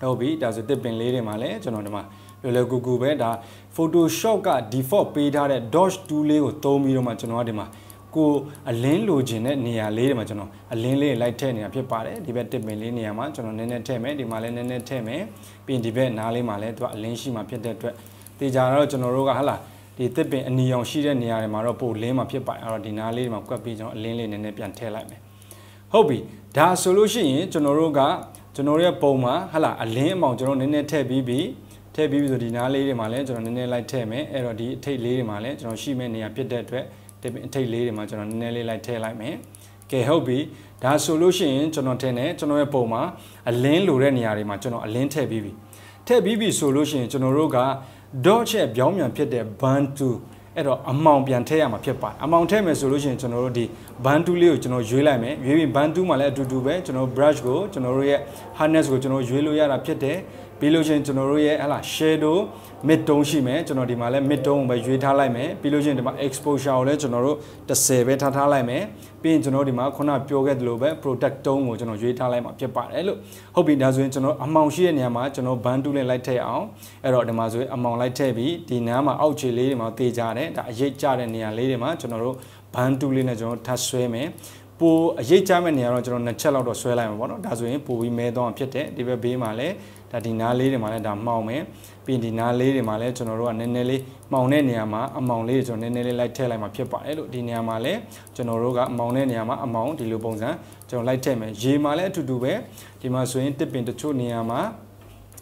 ဟုတ်ပြီဒါဆိုတစ်ပင်လေးတွေမှာလည်းကျွန်တော်ဒီမှာလောလောကူကူပဲဒါ Photoshop က default ပေးထားတဲ့ dodge tool လေးကိုသုံးပြီးတော့မှကျွန်တော်ကဒီမှာကိုအလင်းလိုချင်တဲ့နေရာလေးတွေမှာကျွန်တော်အလင်းလေးလိုက်ထည့်နေတာဖြစ်ပါတယ်ဒီဘက်တစ်ပင်လေးနေရာမှာကျွန်တော်နည်းနည်းထည့်မယ်ဒီမှာလည်းနည်းနည်းထည့်မယ်ပြီးရင်ဒီဘက်နားလေးမှာလည်းသူကအလင်းရှိမှဖြစ်တဲ့အတွက်တေချာတော့ကျွန်တော်တို့ကဟလာဒီတစ်ပင်အနီရောင်ရှိတဲ့နေရာတွေမှာတော့ပိုလင်းမှာဖြစ်ပါတယ်အဲ့တော့ဒီနားလေးတွေမှာကွက်ပြီးကျွန်တော်အလင်းလေးနည်းနည်းပြန်ထည့်လိုက်မယ်ဟုတ်ပြီဒါဆိုလို့ရှိရင် ကျွန်တော်တို့ကကျွန်တော်ရဲ့ပုံမှာဟလာအလင်းအမောင်ကျွန်တော်နည်းနည်းထည့်ပြီးပြီးထည့်ပြီးပြီဆိုဒီနားလေးတွေမှာလည်းကျွန်တော်နည်းနည်းလိုက်ထည့်မယ်အဲ့တော့ဒီအထိတ်လေးတွေမှာလည်းကျွန်တော်ရှိမဲ့နေရာဖြစ်တဲ့အတွက်တစ်ပင်အထိတ်လေးတွေမှာကျွန်တော်နည်းနည်းလေးလိုက်ထည့်လိုက်မယ်ကဲဟုတ်ပြီဒါဆိုလို့ရှိရင်ကျွန်တော်ထင်တယ်ကျွန်တော်ရဲ့ပုံမှာအလင်းလိုတဲ့နေရာတွေမှာကျွန်တော်အလင်းထည့်ပြီးပြီထည့်ပြီးပြီဆိုလို့ရှိရင်ကျွန်တော်တို့က dot ချက်ပြောင်းပြန်ဖြစ်တဲ့ band 2အဲ့တော့အမောင်ပြန်ထည့်ရမှာဖြစ်ပါတယ်အမောင်ထည့်မယ်ဆိုလို့ရှိရင်ကျွန်တော်တို့ဒီ band 2လေးကိုကျွန်တော်ရွေးလိုက်မယ်ရွေးပြီး band 2မှာလည်းအတူတူပဲကျွန်တော် brush ကိုကျွန်တော်တို့ရဲ့ harness ကိုကျွန်တော်ရွေးလို့ရတာဖြစ်တယ်ပြီးလို့ရှင်ကျွန်တော်တို့ရဲ့ဟလာ shadow mid tone ရှိမယ်ကျွန်တော်ဒီမှာလည်း mid tone ကိုပဲရွေးထားလိုက်မယ်ပြီးလို့ရှင်ဒီမှာ exposure ကိုလည်းကျွန်တော်တို့30ပဲထားထားလိုက်မယ်ပြီးရင်ကျွန်တော်ဒီမှာခုနပြောခဲ့သလိုပဲ product tone ကိုကျွန်တော်ရွေးထားလိုက်မှာဖြစ်ပါတယ်လို့ဟုတ်ပြီဒါဆိုရင်ကျွန်တော်အမောင်ရှိတဲ့နေရာမှာကျွန်တော် band 2နဲ့လိုက်ထည့်အောင်အဲ့တော့ဒီမှာဆိုရင်အမောင်လိုက်ထည့်ပြီးဒီနားမှာအောက်ခြေလေးတွေမှာတေးကြတယ်ဒါအရေးကြတဲ့နေရာလေးတွေမှာကျွန်တော်တို့ band 2လေးနဲ့ကျွန်တော်ထပ်ဆွဲမယ်ပိုအရေးကြမဲ့နေရာတော့ကျွန်တော်နှစ်ချက်လောက်တော့ဆွဲလိုက်မှာပေါ့နော်ဒါဆိုရင်ပိုပြီးမဲတော့ဖြစ်တယ်ဒီဘက်ဘေးမှာလည်းဒါဒီနားလေးတွေမှာလည်းဒါမှောင်မယ်ပြီးဒီနားလေးတွေမှာလည်းကျွန်တော်တို့ကနည်းနည်းလေးမှောင်တဲ့နေရာမှာအမောင်လေးတွေကျွန်တော်နည်းနည်းလေးလိုက်ထည့်လိုက်မှာဖြစ်ပါတယ်လို့ဒီနေရာမှာလည်းကျွန်တော်တို့ကအမောင်တဲ့နေရာမှာအမောင်ဒီလိုပုံစံကျွန်တော်လိုက်ထည့်မယ်ရေမှာလည်းအတူတူပဲဒီမှာဆိုရင်တစ်ပင်တချို့နေရာမှာ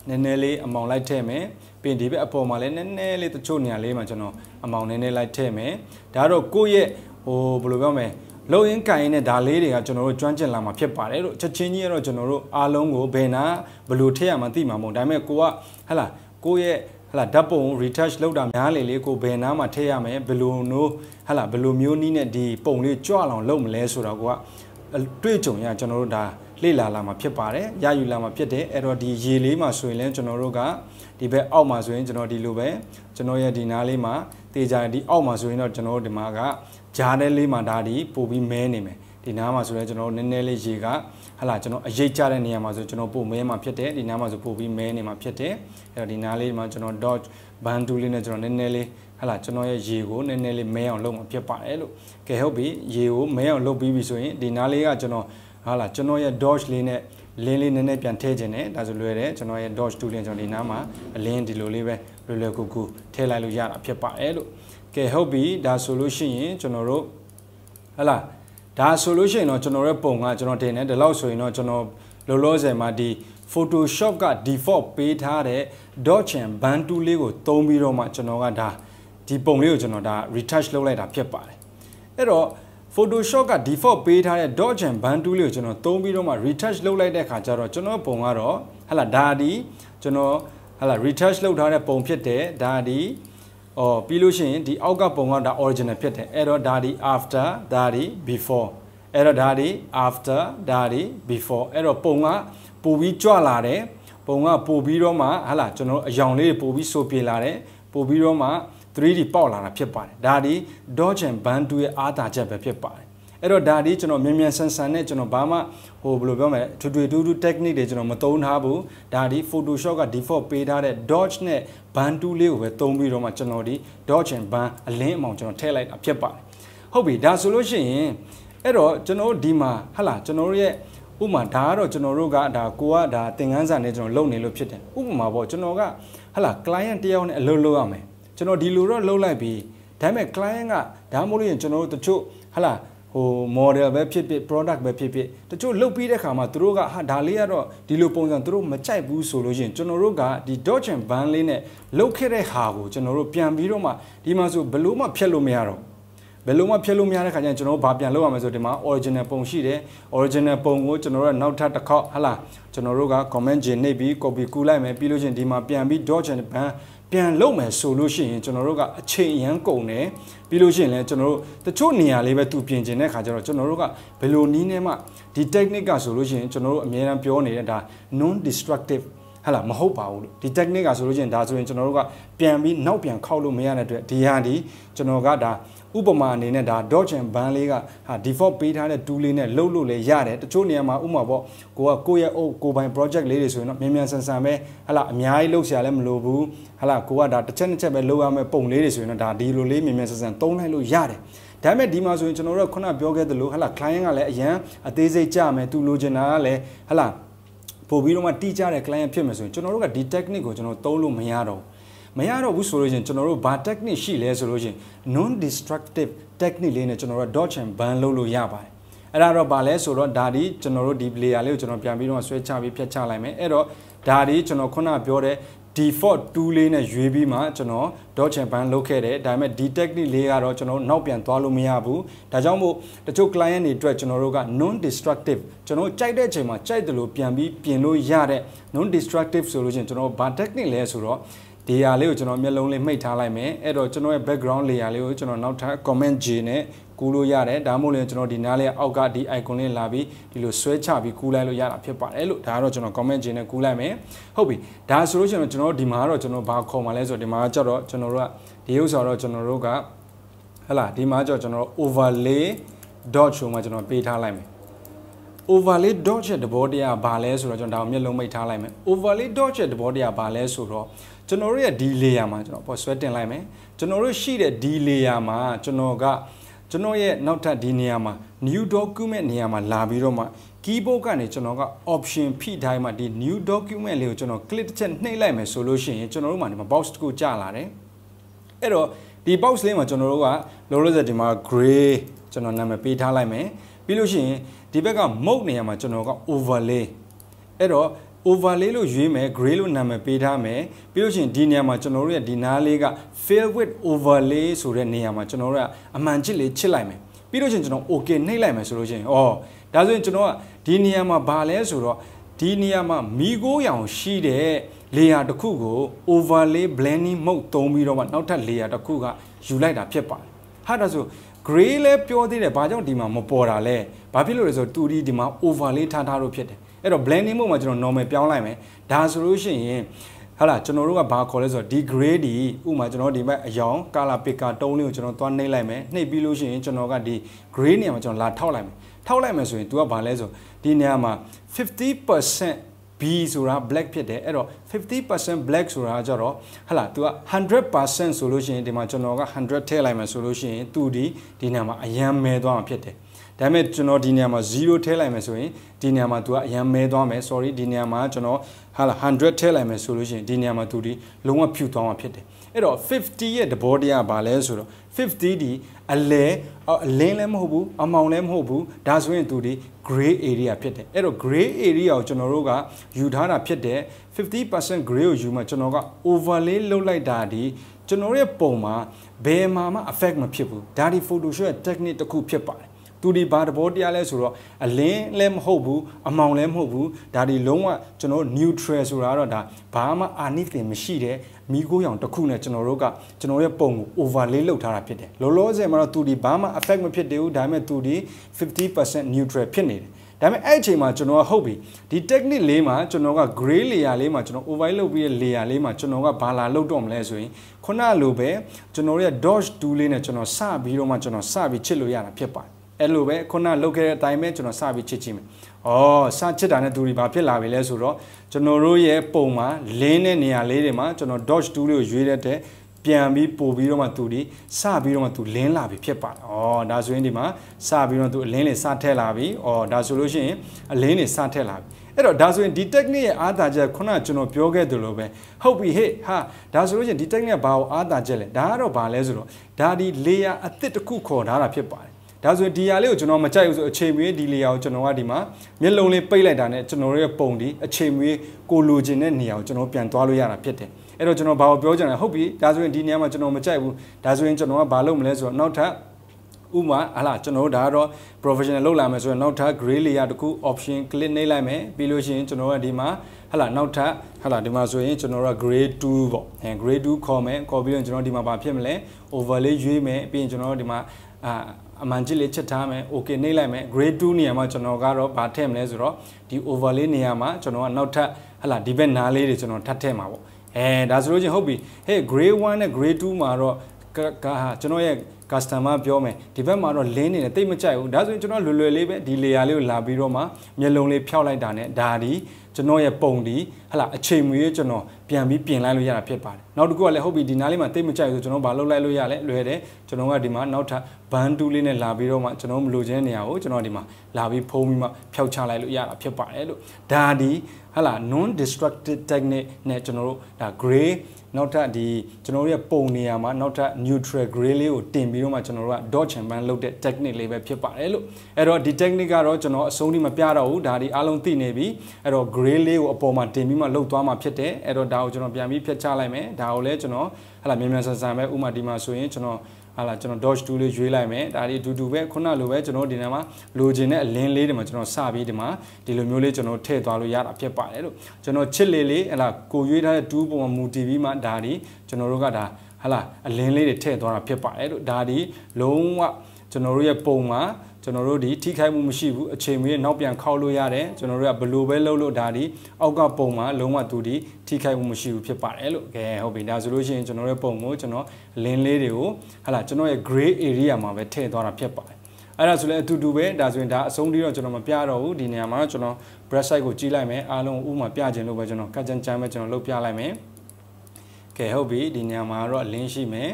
နည်းနည်းလေးအမောင်လိုက်ထည့်မယ်ပင်ဒီဘက်အပေါ်မှာလည်းနည်းနည်းလေးတချို့နေရာလေးမှာကျွန်တော်အမောင်နည်းနည်းလိုက်ထည့်မယ်ဒါတော့ကိုယ့်ရဲ့ဟိုဘယ်လိုပြောမလဲလုံရင်းကင်ရင်နဲ့ဒါလေးတွေကကျွန်တော်တို့ကျွမ်းကျင်လာမှာဖြစ်ပါတယ်လို့ချက်ချင်းကြီးကတော့ကျွန်တော်တို့အားလုံးကိုဘယ်နာဘယ်လိုထည့်ရမှသိမှာမဟုတ်ဒါပေမဲ့ကိုကဟလာကိုရဲ့ဟလာဓာတ်ပုံ retouch လောက်တာများလေလေကိုဘယ်နာမှာထည့်ရမယ်ဘယ်လိုနိုးဟလာဘယ်လိုမျိုးနီးနဲ့ဒီပုံလေးကြွလောင်လုပ်မလဲဆိုတော့ကိုကတွေ့ကြုံရကျွန်တော်တို့ဒါလေ့လာလာမှာဖြစ်ပါတယ်ရယူလာမှာဖြစ်တယ်အဲ့တော့ဒီရေလေးမှာဆိုရင်လည်းကျွန်တော်တို့ကဒီဘက်အောက်မှာဆိုရင်ကျွန်တော်ဒီလိုပဲကျွန်တော်ရဲ့ဒီနားလေးမှာတေချာဒီအောက်မှာဆိုရင်တော့ကျွန်တော်တို့ဒီမှာကဂျားတဲ့လေးမှာဒါဒီပို့ပြီးမဲနေမယ်ဒီနားမှာဆိုတော့ကျွန်တော်နည်းနည်းလေးရေကဟလာကျွန်တော်အရေးကြတဲ့နေရာမှာဆိုကျွန်တော်ပို့မဲမှာဖြစ်တယ်ဒီနားမှာဆိုပို့ပြီးမဲနေမှာဖြစ်တယ်အဲ့တော့ဒီနားလေးမှာကျွန်တော် dot bandu လေးနဲ့ကျွန်တော်နည်းနည်းလေးဟလာကျွန်တော်ရဲ့ရေကိုနည်းနည်းလေးမဲအောင်လုပ်မှာဖြစ်ပါတယ်လို့ကဲဟုတ်ပြီရေကိုမဲအောင်လုပ်ပြီးပြီဆိုရင်ဒီနားလေးကကျွန်တော်ဟလာကျွန်တော်ရဲ့ dodge လေးနဲ့လင်းလေးနည်းနည်းပြန်ထည့်ခြင်းနဲ့ဒါဆိုလွယ်တယ်ကျွန်တော်ရဲ့ dodge tool လင်းကျွန်တော်ဒီနားမှာအလင်းဒီလိုလေးပဲလွယ်လွယ်ကူကူထည့်လိုက်လို့ရတာဖြစ်ပါတယ်လို့ကဲဟုတ်ပြီဒါဆိုလို့ရှိရင်ကျွန်တော်တို့ဟလာဒါဆိုလို့ရှိရင်တော့ကျွန်တော်ရဲ့ပုံကကျွန်တော်တင်တယ်ဒီလောက်ဆိုရင်တော့ကျွန်တော်လောလောဆယ်မှာဒီ Photoshop က default ပေးထားတဲ့ dodge and band tool လေးကိုသုံးပြီးတော့မှကျွန်တော်ကဒါဒီပုံလေးကိုကျွန်တော်ဒါ retouch လုပ်လိုက်တာဖြစ်ပါတယ်အဲ့တော့ Photoshop က default ပေးထားတဲ့ dodge and band tool လေးကိုကျွန်တော်သုံးပြီးတော့မှ retouch လုပ်လိုက်တဲ့အခါကျတော့ကျွန်တော်ပုံကတော့ဟလာဒါဒီကျွန်တော်ဟလာ retouch လုပ်ထားတဲ့ပုံဖြစ်တယ်ဒါဒီအော်ပြီးလို့ရှိရင်ဒီအောက်ကပုံကဒါ original ဖြစ်တယ်အဲ့တော့ဒါဒီ after ဒါဒီ before အဲ့တော့ဒါဒီ after ဒါဒီ before အဲ့တော့ပုံကပို့ပြီးကြွလာတယ်ပုံကပို့ပြီးတော့မှဟလာကျွန်တော်အယောင်လေးတွေပို့ပြီးဆိုပြေလာတယ်ပို့ပြီးတော့မှ 3D ပေါက်လာတာဖြစ်ပါတယ်ဒါဒီ dodge and burn 2ရဲ့အားသာချက်ပဲဖြစ်ပါတယ်အဲ့တော့ဒါဒီကျွန်တော်မြန်မြန်ဆန်ဆန်နဲ့ကျွန်တော်ဘာမှဟိုဘယ်လိုပြောမလဲထွေထွေတူးတူး technique တွေကျွန်တော်မသုံးထားဘူးဒါဒီ Photoshop က default ပေးထားတဲ့ dodge နဲ့ burn 2လေးကိုပဲသုံးပြီးတော့မှကျွန်တော်ဒီ dodge and burn အလင်းအမောင်ကျွန်တော်ထည့်လိုက်တာဖြစ်ပါတယ်ဟုတ်ပြီဒါဆိုလို့ရှိရင်အဲ့တော့ကျွန်တော်ဒီမှာဟလာကျွန်တော်ရဲ့ဥပမာဒါကတော့ကျွန်တော်တို့ကဒါကိုကဒါသင်ခန်းစာနဲ့ကျွန်တော်လုပ်နေလို့ဖြစ်တယ်ဥပမာပေါ့ကျွန်တော်ကဟလာ client တယောက်နဲ့အလုပ်လုပ်ရမယ်ကျွန်တော်ဒီလိုတော့လှုပ်လိုက်ပြီးဒါပေမဲ့ client ကဒါမှမဟုတ်ရင်ကျွန်တော်တို့တချို့ဟလာဟို model ပဲဖြစ်ဖြစ် product ပဲဖြစ်ဖြစ်တချို့လုတ်ပြီးတဲ့ခါမှာသူတို့ကဟာဒါလေးကတော့ဒီလိုပုံစံသူတို့မကြိုက်ဘူးဆိုလို့ရှင်ကျွန်တော်တို့ကဒီ dodge and ban လေးနဲ့လုတ်ခဲ့တဲ့ဟာကိုကျွန်တော်တို့ပြန်ပြီးတော့မှဒီမှာဆိုဘလို့မှဖြတ်လို့မရတော့ဘယ်လိုမှဖြတ်လို့မရတဲ့ခါကျရင်ကျွန်တော်တို့ဘာပြန်လုပ်ရမလဲဆိုဒီမှာ original ပုံရှိတယ် original ပုံကိုကျွန်တော်တို့ကနောက်ထပ်တစ်ခေါက်ဟလာကျွန်တော်တို့က comment ဂျင်နှိပ်ပြီး copy ကူးလိုက်မယ်ပြီးလို့ရှင်ဒီမှာပြန်ပြီး dodge and ban ပြန်လုပ်မယ်ဆိုလို့ရှိရင်ကျွန်တော်တို့ကအချိန်ရန်ကုန်တယ်ပြီးလို့ရှိရင်လည်းကျွန်တော်တို့တချို့နေရာလေးပဲသူပြင်ကျင်တဲ့ခါကျတော့ကျွန်တော်တို့ကဘယ်လိုနည်းနဲ့မှဒီ technique ကဆိုလို့ရှိရင်ကျွန်တော်တို့အများအားပြောနေတဲ့ဒါ non destructive ဟဲ့လားမဟုတ်ပါဘူးလို့ဒီ technique ကဆိုလို့ရှိရင်ဒါဆိုရင်ကျွန်တော်တို့ကပြန်ပြီးနောက်ပြန်ခောက်လို့မရတဲ့အတွက်ဒီဟာဒီကျွန်တော်ကဒါဥပမာအနေနဲ့ဒါ dodge and ban လေးကဟာ default ပေးထားတဲ့ tool လေးနဲ့လှုပ်လို့လည်းရတယ်တချို့နေရာမှာဥပမာပေါ့ကိုကကိုယ့်ရဲ့အုပ်ကိုပိုင် project လေးတွေဆိုရင်တော့မြန်မြန်ဆန်ဆန်ပဲဟလာအများကြီးလှုပ်ရှားလည်းမလိုဘူးဟလာကိုကဒါတစ်ချက်တစ်ချက်ပဲလှုပ်ရမယ့်ပုံလေးတွေဆိုရင်တော့ဒါဒီလိုလေးမြန်မြန်ဆန်ဆန်သုံးလိုက်လို့ရတယ်ဒါပေမဲ့ဒီမှာဆိုရင်ကျွန်တော်တို့ကခုနပြောခဲ့သလိုဟလာ client ကလည်းအရန်အသေးစိတ်ကြမယ်သူလိုချင်တာကလည်းဟလာပို့ပြီးတော့မှတိကျတဲ့ client ဖြစ်မယ်ဆိုရင်ကျွန်တော်တို့ကဒီ technique ကိုကျွန်တော်သုံးလို့မရတော့မရတော့ဘူးဆိုလို့ရှင်ကျွန်တော်တို့ဘာ technique ရှိလဲဆိုလို့ရှင် non destructive technique လေးနဲ့ကျွန်တော်တို့ dodge and ban လုပ်လို့ရပါတယ်အဲ့ဒါတော့ဗာလဲဆိုတော့ဒါဒီကျွန်တော်တို့ဒီ player လေးကိုကျွန်တော်ပြန်ပြီးတော့ဆွဲချပြီးဖြတ်ချလိုက်မယ်အဲ့တော့ဒါဒီကျွန်တော်ခုနပြောတဲ့ default 2လေးနဲ့ရွေးပြီးမှကျွန်တော် dot champion လုပ်ခဲ့တယ်ဒါပေမဲ့ d technique လေးကတော့ကျွန်တော်နောက်ပြန်သွားလို့မရဘူးဒါကြောင့်မို့တချို့ client တွေအတွက်ကျွန်တော်တို့က non destructive ကျွန်တော်ကြိုက်တဲ့အချိန်မှာကြိုက်တယ်လို့ပြန်ပြီးပြင်လို့ရတဲ့ non destructive ဆိုလို့ချင်းကျွန်တော်ဘာ technique လဲဆိုတော့ layer လေးကိုကျွန်တော်မျက်လုံးလေးမှိတ်ထားလိုက်မယ်အဲ့တော့ကျွန်တော်ရဲ့ background layer လေးကိုကျွန်တော်နောက်ထပ် comment J နဲ့ကူးလို့ရတယ်ဒါမှမဟုတ်လည်းကျွန်တော်ဒီနားလေးအောက်ကဒီ icon လေးလာပြီးဒီလိုဆွဲချပြီးကူးလိုက်လို့ရတာဖြစ်ပါတယ်လို့ဒါကတော့ကျွန်တော် comment ခြင်းနဲ့ကူးလိုက်မယ်ဟုတ်ပြီဒါဆိုလို့ရှိရင်ကျွန်တော်တို့ဒီမှာကတော့ကျွန်တော်ဘာခေါ်မှာလဲဆိုတော့ဒီမှာကျတော့ကျွန်တော်တို့ကဒီဥစ္စာတော့ကျွန်တော်တို့ကဟလာဒီမှာကျတော့ကျွန်တော် overlay dot ဆိုမှကျွန်တော် ပေးထားလိုက်မယ် overlay dot ရဲ့သဘောတရားဘာလဲဆိုတော့ကျွန်တော်ဒါကိုမျက်လုံးမိတ်ထားလိုက်မယ် overlay dot ရဲ့သဘောတရားဘာလဲဆိုတော့ကျွန်တော်တို့ရဲ့ဒီ layer မှာကျွန်တော်ပေါ့ဆွဲတင်လိုက်မယ်ကျွန်တော်တို့ရှိတဲ့ဒီ layer မှာကျွန်တော်ကကျွန်တော်ရဲ့နောက်ထပ်ဒီနေရာမှာ new document နေရာမှာလာပြီးတော့မှ keyboard ကနေကျွန်တော်က option ဖိတိုင်းမှာဒီ new document လေးကိုကျွန်တော် click တစ်ချက်နှိပ်လိုက်မယ်ဆိုလို့ရှိရင်ကျွန်တော်တို့မှာဒီမှာ box တစ်ခုကျလာတယ်အဲ့တော့ဒီ box လေးမှာကျွန်တော်တို့ကလောလောဆယ်ဒီမှာ gray ကျွန်တော်နာမည်ပေးထားလိုက်မယ်ပြီးလို့ရှိရင်ဒီဘက်က mode နေရာမှာကျွန်တော်က overlay အဲ့တော့ overlay လို့ရွေးမယ် gray လို့နာမည်ပေးထားမယ်ပြီးလို့ရှိရင်ဒီနေရာမှာကျွန်တော်တို့ရဲ့ဒီနားလေးက fill with overlay ဆိုတဲ့နေရာမှာကျွန်တော်တို့ကအမှန်ချစ်လေးချစ်လိုက်မယ်ပြီးလို့ရှိရင်ကျွန်တော် okay နှိပ်လိုက်မယ်ဆိုလို့ရှိရင်ဩဒါဆိုရင်ကျွန်တော်ကဒီနေရာမှာဘာလဲဆိုတော့ဒီနေရာမှာမီကိုရောင်ရှိတဲ့ layer တစ်ခုကို overlay blending mode သုံးပြီးတော့မှနောက်ထပ် layer တစ်ခုကယူလိုက်တာဖြစ်ပါတယ်ဟာဒါဆို gray လဲပြောသေးတယ်ဘာကြောင့်ဒီမှာမပေါ်တာလဲဘာဖြစ်လို့လဲဆိုတော့ 2D ဒီမှာ overlay ထားထားလို့ဖြစ်တယ်အဲ့တော့ blending mode မှာကျွန်တော် normal ပြောင်းလိုက်မယ်ဒါဆိုလို့ရှိရင်ဟာလာ ကျွန်တော်တို့ကဘာခေါ်လဲဆိုတော့ဒီ gray ဒီဥမာကျွန်တော်ဒီဘက်အယောင် color picker တုံးလေးကိုကျွန်တော်သွားနှိပ်လိုက်မယ်နှိပ်ပြီးလို့ရှိရင်ကျွန်တော်ကဒီ gray နေရာမှာကျွန်တော်လာထောက်လိုက်မယ်ထောက်လိုက်မယ်ဆိုရင် तू ကဘာလဲဆိုဒီနေရာမှာ50% B ဆိုတာ black ဖြစ်တယ်အဲ့တော့50% black ဆိုတာကြတော့ဟလာ तू က100%ဆိုလို့ရှိရင်ဒီမှာကျွန်တော်က100ထည့်လိုက်မယ်ဆိုလို့ရှိရင် तू ဒီဒီနာမှာအရန်မဲသွားမှာဖြစ်တယ်ဒါပေမဲ့ကျွန်တော်ဒီနေရာမှာ0ထည့်လိုက်မယ်ဆိုရင်ဒီနေရာမှာ तू ကအရန်မဲသွားမယ် sorry ဒီနေရာမှာကျွန်တော်ဟာလာ100ထည့်လိုက်မယ်ဆိုလို့ရှိရင်ဒီနေရာမှာ तू ဒီလုံးဝဖြူသွားမှာဖြစ်တယ်အဲ့တော့50ရဲ့တဘောတရားဘာလဲဆိုတော့50ဒီအလဲအလင်းလည်းမဟုတ်ဘူးအမောင်လည်းမဟုတ်ဘူးဒါဆိုရင် तू ဒီ gray area ဖြစ်တယ်အဲ့တော့ gray area ကိုကျွန်တော်တို့ကယူထားတာဖြစ်တယ်50% gray ကိုယူမှကျွန်တော်က overlay လုပ်လိုက်တာဒီကျွန်တော်ရဲ့ပုံမှာဘယ်မှာမှ effect မဖြစ်ဘူးဒါဒီ Photoshop ရဲ့ technique တစ်ခုဖြစ်ပါတယ်သူဒီဘာတဘောတရားလဲဆိုတော့အလင်းလည်းမဟုတ်ဘူးအမောင်လည်းမဟုတ်ဘူးဒါဒီလုံးဝကျွန်တော် neutral ဆိုတာတော့ဒါဘာမှ anything မရှိတဲ့မိကိုရောင်တစ်ခုနဲ့ကျွန်တော်တို့ကကျွန်တော်ရဲ့ပုံကို overlay လုပ်ထားတာဖြစ်တယ်လောလောဆယ်မှာတော့သူဒီဘာမှ affect မဖြစ်သေးဘူးဒါပေမဲ့သူဒီ50% neutral ဖြစ်နေတယ်ဒါပေမဲ့အဲ့အချိန်မှာကျွန်တော်ကဟုတ်ပြီဒီ technique လေးမှာကျွန်တော်က gray layer လေးမှာကျွန်တော် overlay လုပ်ပြီးရဲ့ layer လေးမှာကျွန်တော်ကဘာလာလုပ်တော့မလဲဆိုရင်ခုနလိုပဲကျွန်တော်ရဲ့ dodge tool လေးနဲ့ကျွန်တော်စပြီးတော့မှကျွန်တော်စပြီးချစ်လို့ရတာဖြစ်ပါတယ်အဲ့လိုပဲခုနလုတ်ခဲ့တဲ့အတိုင်းပဲကျွန်တော်စပြီးချစ်ကြည့်မယ်။ဩစချစ်တာနဲ့သူတွေဘာဖြစ်လာပြီလဲဆိုတော့ကျွန်တော်တို့ရဲ့ပုံမှာလင်းတဲ့နေရာလေးတွေမှာကျွန်တော် dodge 2လေးကိုရွေးတဲ့တဲ့ပြန်ပြီးပို့ပြီးတော့မှသူဒီစပြီးတော့မှသူလင်းလာပြီဖြစ်ပါတယ်။ဩဒါဆိုရင်ဒီမှာစပြီးတော့သူအလင်းတွေစထက်လာပြီ။ဩဒါဆိုလို့ရှိရင်အလင်းတွေစထက်လာပြီ။အဲ့တော့ဒါဆိုရင်ဒီ technique ရဲ့အားသာချက်ခုနကျွန်တော်ပြောခဲ့သလိုပဲဟုတ်ပြီဟေ့ဟာဒါဆိုလို့ရှိရင်ဒီ technique ကဘာကိုအားသာချက်လဲ။ဒါကတော့ဘာလဲဆိုတော့ဒါဒီ layer အသစ်တစ်ခုခေါ်ထားတာဖြစ်ပါတယ်။ဒါဆိုရင်ဒီຢာလေးကိုကျွန်တော်မကြိုက်ဘူးဆိုအချိန်မွေးဒီလေယာကိုကျွန်တော်ကဒီမှာမျက်လုံးလေးပိတ်လိုက်တာနဲ့ကျွန်တော်ရဲ့ပုံဒီအချိန်မွေးကိုလိုချင်တဲ့နေရာကိုကျွန်တော်ပြန်သွားလို့ရတာဖြစ်တယ်အဲ့တော့ကျွန်တော်ဘာကိုပြောချင်လဲဟုတ်ပြီဒါဆိုရင်ဒီနေရာမှာကျွန်တော်မကြိုက်ဘူးဒါဆိုရင်ကျွန်တော်ကဘာလုပ်မလဲဆိုတော့နောက်ထပ်ဥမာဟလာကျွန်တော်ဒါကတော့ professional လောက်လာမယ်ဆိုရင်နောက်ထပ် gray layer တခု option click နှိပ်လိုက်မယ်ပြီးလို့ရှိရင် ကျွန်တော်ကဒီမှာဟလာနောက်ထပ်ဟလာဒီမှာဆိုရင်ကျွန်တော်က grade 2ပေါ့အဲ grade 2ခေါ်မယ်ခေါ်ပြီးတော့ကျွန်တော်ဒီမှာဘာဖြစ်မလဲ overlay ရွေးမယ်ပြီးရင်ကျွန်တော်ဒီမှာအာအမှန်ကြီးလေးချက်ထားမယ် okay နှိပ်လိုက်မယ် grade 2နေရာမှာကျွန်တော်ကတော့ဗာထည့်မလဲဆိုတော့ဒီ overlay နေရာမှာကျွန်တော်ကနောက်ထပ်ဟလာဒီဘက်နားလေးတွေကျွန်တော်ထပ်ထည့်မှာပေါ့အဲဒါဆိုလို့ချင်းဟုတ်ပြီ hey grade 1နဲ့ grade 2မှာတော့ကဟာကျွန်တော်ရဲ့ customer ပြောမယ်ဒီဘက်မှာတော့ link နေတယ်တိတ်မကြိုက်ဘူးဒါဆိုရင်ကျွန်တော်လွယ်လွယ်လေးပဲဒီ layer လေးကိုလာပြီးတော့မှမျက်လုံးလေးဖြောက်လိုက်တာ ਨੇ ဒါဒီကျွန်တော်ရဲ့ပုံဒီဟလာအချိန်မွေးကျွန်တော်ပြန်ပြီးပြင်လိုက်လို့ရတာဖြစ်ပါတယ်နောက်တစ်ခုကလည်းဟုတ်ပြီဒီနားလေးမှာတိတ်မကြိုက်ဘူးကျွန်တော်ဘာလုပ်လိုက်လို့ရလဲလွယ်တယ်ကျွန်တော်ကဒီမှာနောက်ထပ်ဘန်တူးလေးနဲ့လာပြီးတော့မှကျွန်တော်မလိုချင်တဲ့နေရာကိုကျွန်တော်ဒီမှာလာပြီးဖုံးပြီးမှဖျောက်ချလိုက်လို့ရတာဖြစ်ပါတယ်လို့ဒါဒီဟာလာ non destructive technique နဲ့ကျွန်တော်တို့ဒါ gray နောက်ထပ်ဒီကျွန်တော်တို့ရဲ့ပုံနေရာမှာနောက်ထပ် neutral gray လေးကိုတင်ပြီးတော့မှကျွန်တော်တို့က dot champagne လုပ်တဲ့ technique လေးပဲဖြစ်ပါတယ်လို့အဲ့တော့ဒီ technique ကတော့ကျွန်တော်အဆုံးထိမပြတော့ဘူးဒါဒီအားလုံးသိနေပြီအဲ့တော့ gray လေးကိုအပေါ်မှာတင်ပြီးမှလုပ်သွားမှာဖြစ်တယ်အဲ့တော့ဒါကိုကျွန်တော်ပြန်ပြီးဖြတ်ချလိုက်မယ်ဒါကိုလည်းကျွန်တော်ဟာလာမြန်မြန်ဆန်ဆန်ပဲဥမာဒီမှာဆိုရင်ကျွန်တော်ဟာလာကျွန်တော် dodge 2လေးရွေးလိုက်မယ်ဒါဒီအတူတူပဲခုနလိုပဲကျွန်တော်ဒီနေမှာလိုချင်တဲ့အလင်းလေးတွေမှာကျွန်တော်စပြီးဒီမှာဒီလိုမျိုးလေးကျွန်တော်ထည့်သွားလို့ရတာဖြစ်ပါတယ်လို့ကျွန်တော်ချစ်လေးလေးဟာလာကိုရွေးထားတဲ့2ပုံမှာမူတည်ပြီးမှဒါဒီကျွန်တော်တို့ကဒါဟာလာအလင်းလေးတွေထည့်သွားတာဖြစ်ပါတယ်လို့ဒါဒီလုံးဝကျွန်တော်တို့ရဲ့ပုံမှာကျွန်တော်တို့ဒီထိခိုက်မှုမရှိဘူးအချိန်မီနောက်ပြန်ခောက်လို့ရတယ်ကျွန်တော်တို့ကဘလို့ပဲလှုပ်လို့ဒါဒီအောက်ကပုံမှာလုံးဝသူဒီထိခိုက်မှုမရှိဘူးဖြစ်ပါတယ်လို့ကဲဟုတ်ပြီဒါဆိုလို့ရှိရင်ကျွန်တော်ရဲ့ပုံကိုကျွန်တော်လင်းလေးတွေကိုဟာလာကျွန်တော်ရဲ့ gray area မှာပဲထည့်သွားတာဖြစ်ပါတယ်အဲ့ဒါဆိုလည်းအတူတူပဲဒါဆိုရင်ဒါအဆုံးထိတော့ကျွန်တော်မပြတော့ဘူးဒီနေရာမှာတော့ကျွန်တော် brush side ကိုကြီးလိုက်မယ်အားလုံးဥမာပြခြင်းလို့ပဲကျွန်တော်ကကြမ်းကြမ်းပဲကျွန်တော်လှုပ်ပြလိုက်မယ်ကဲဟုတ်ပြီဒီနေရာမှာတော့အလင်းရှိမယ်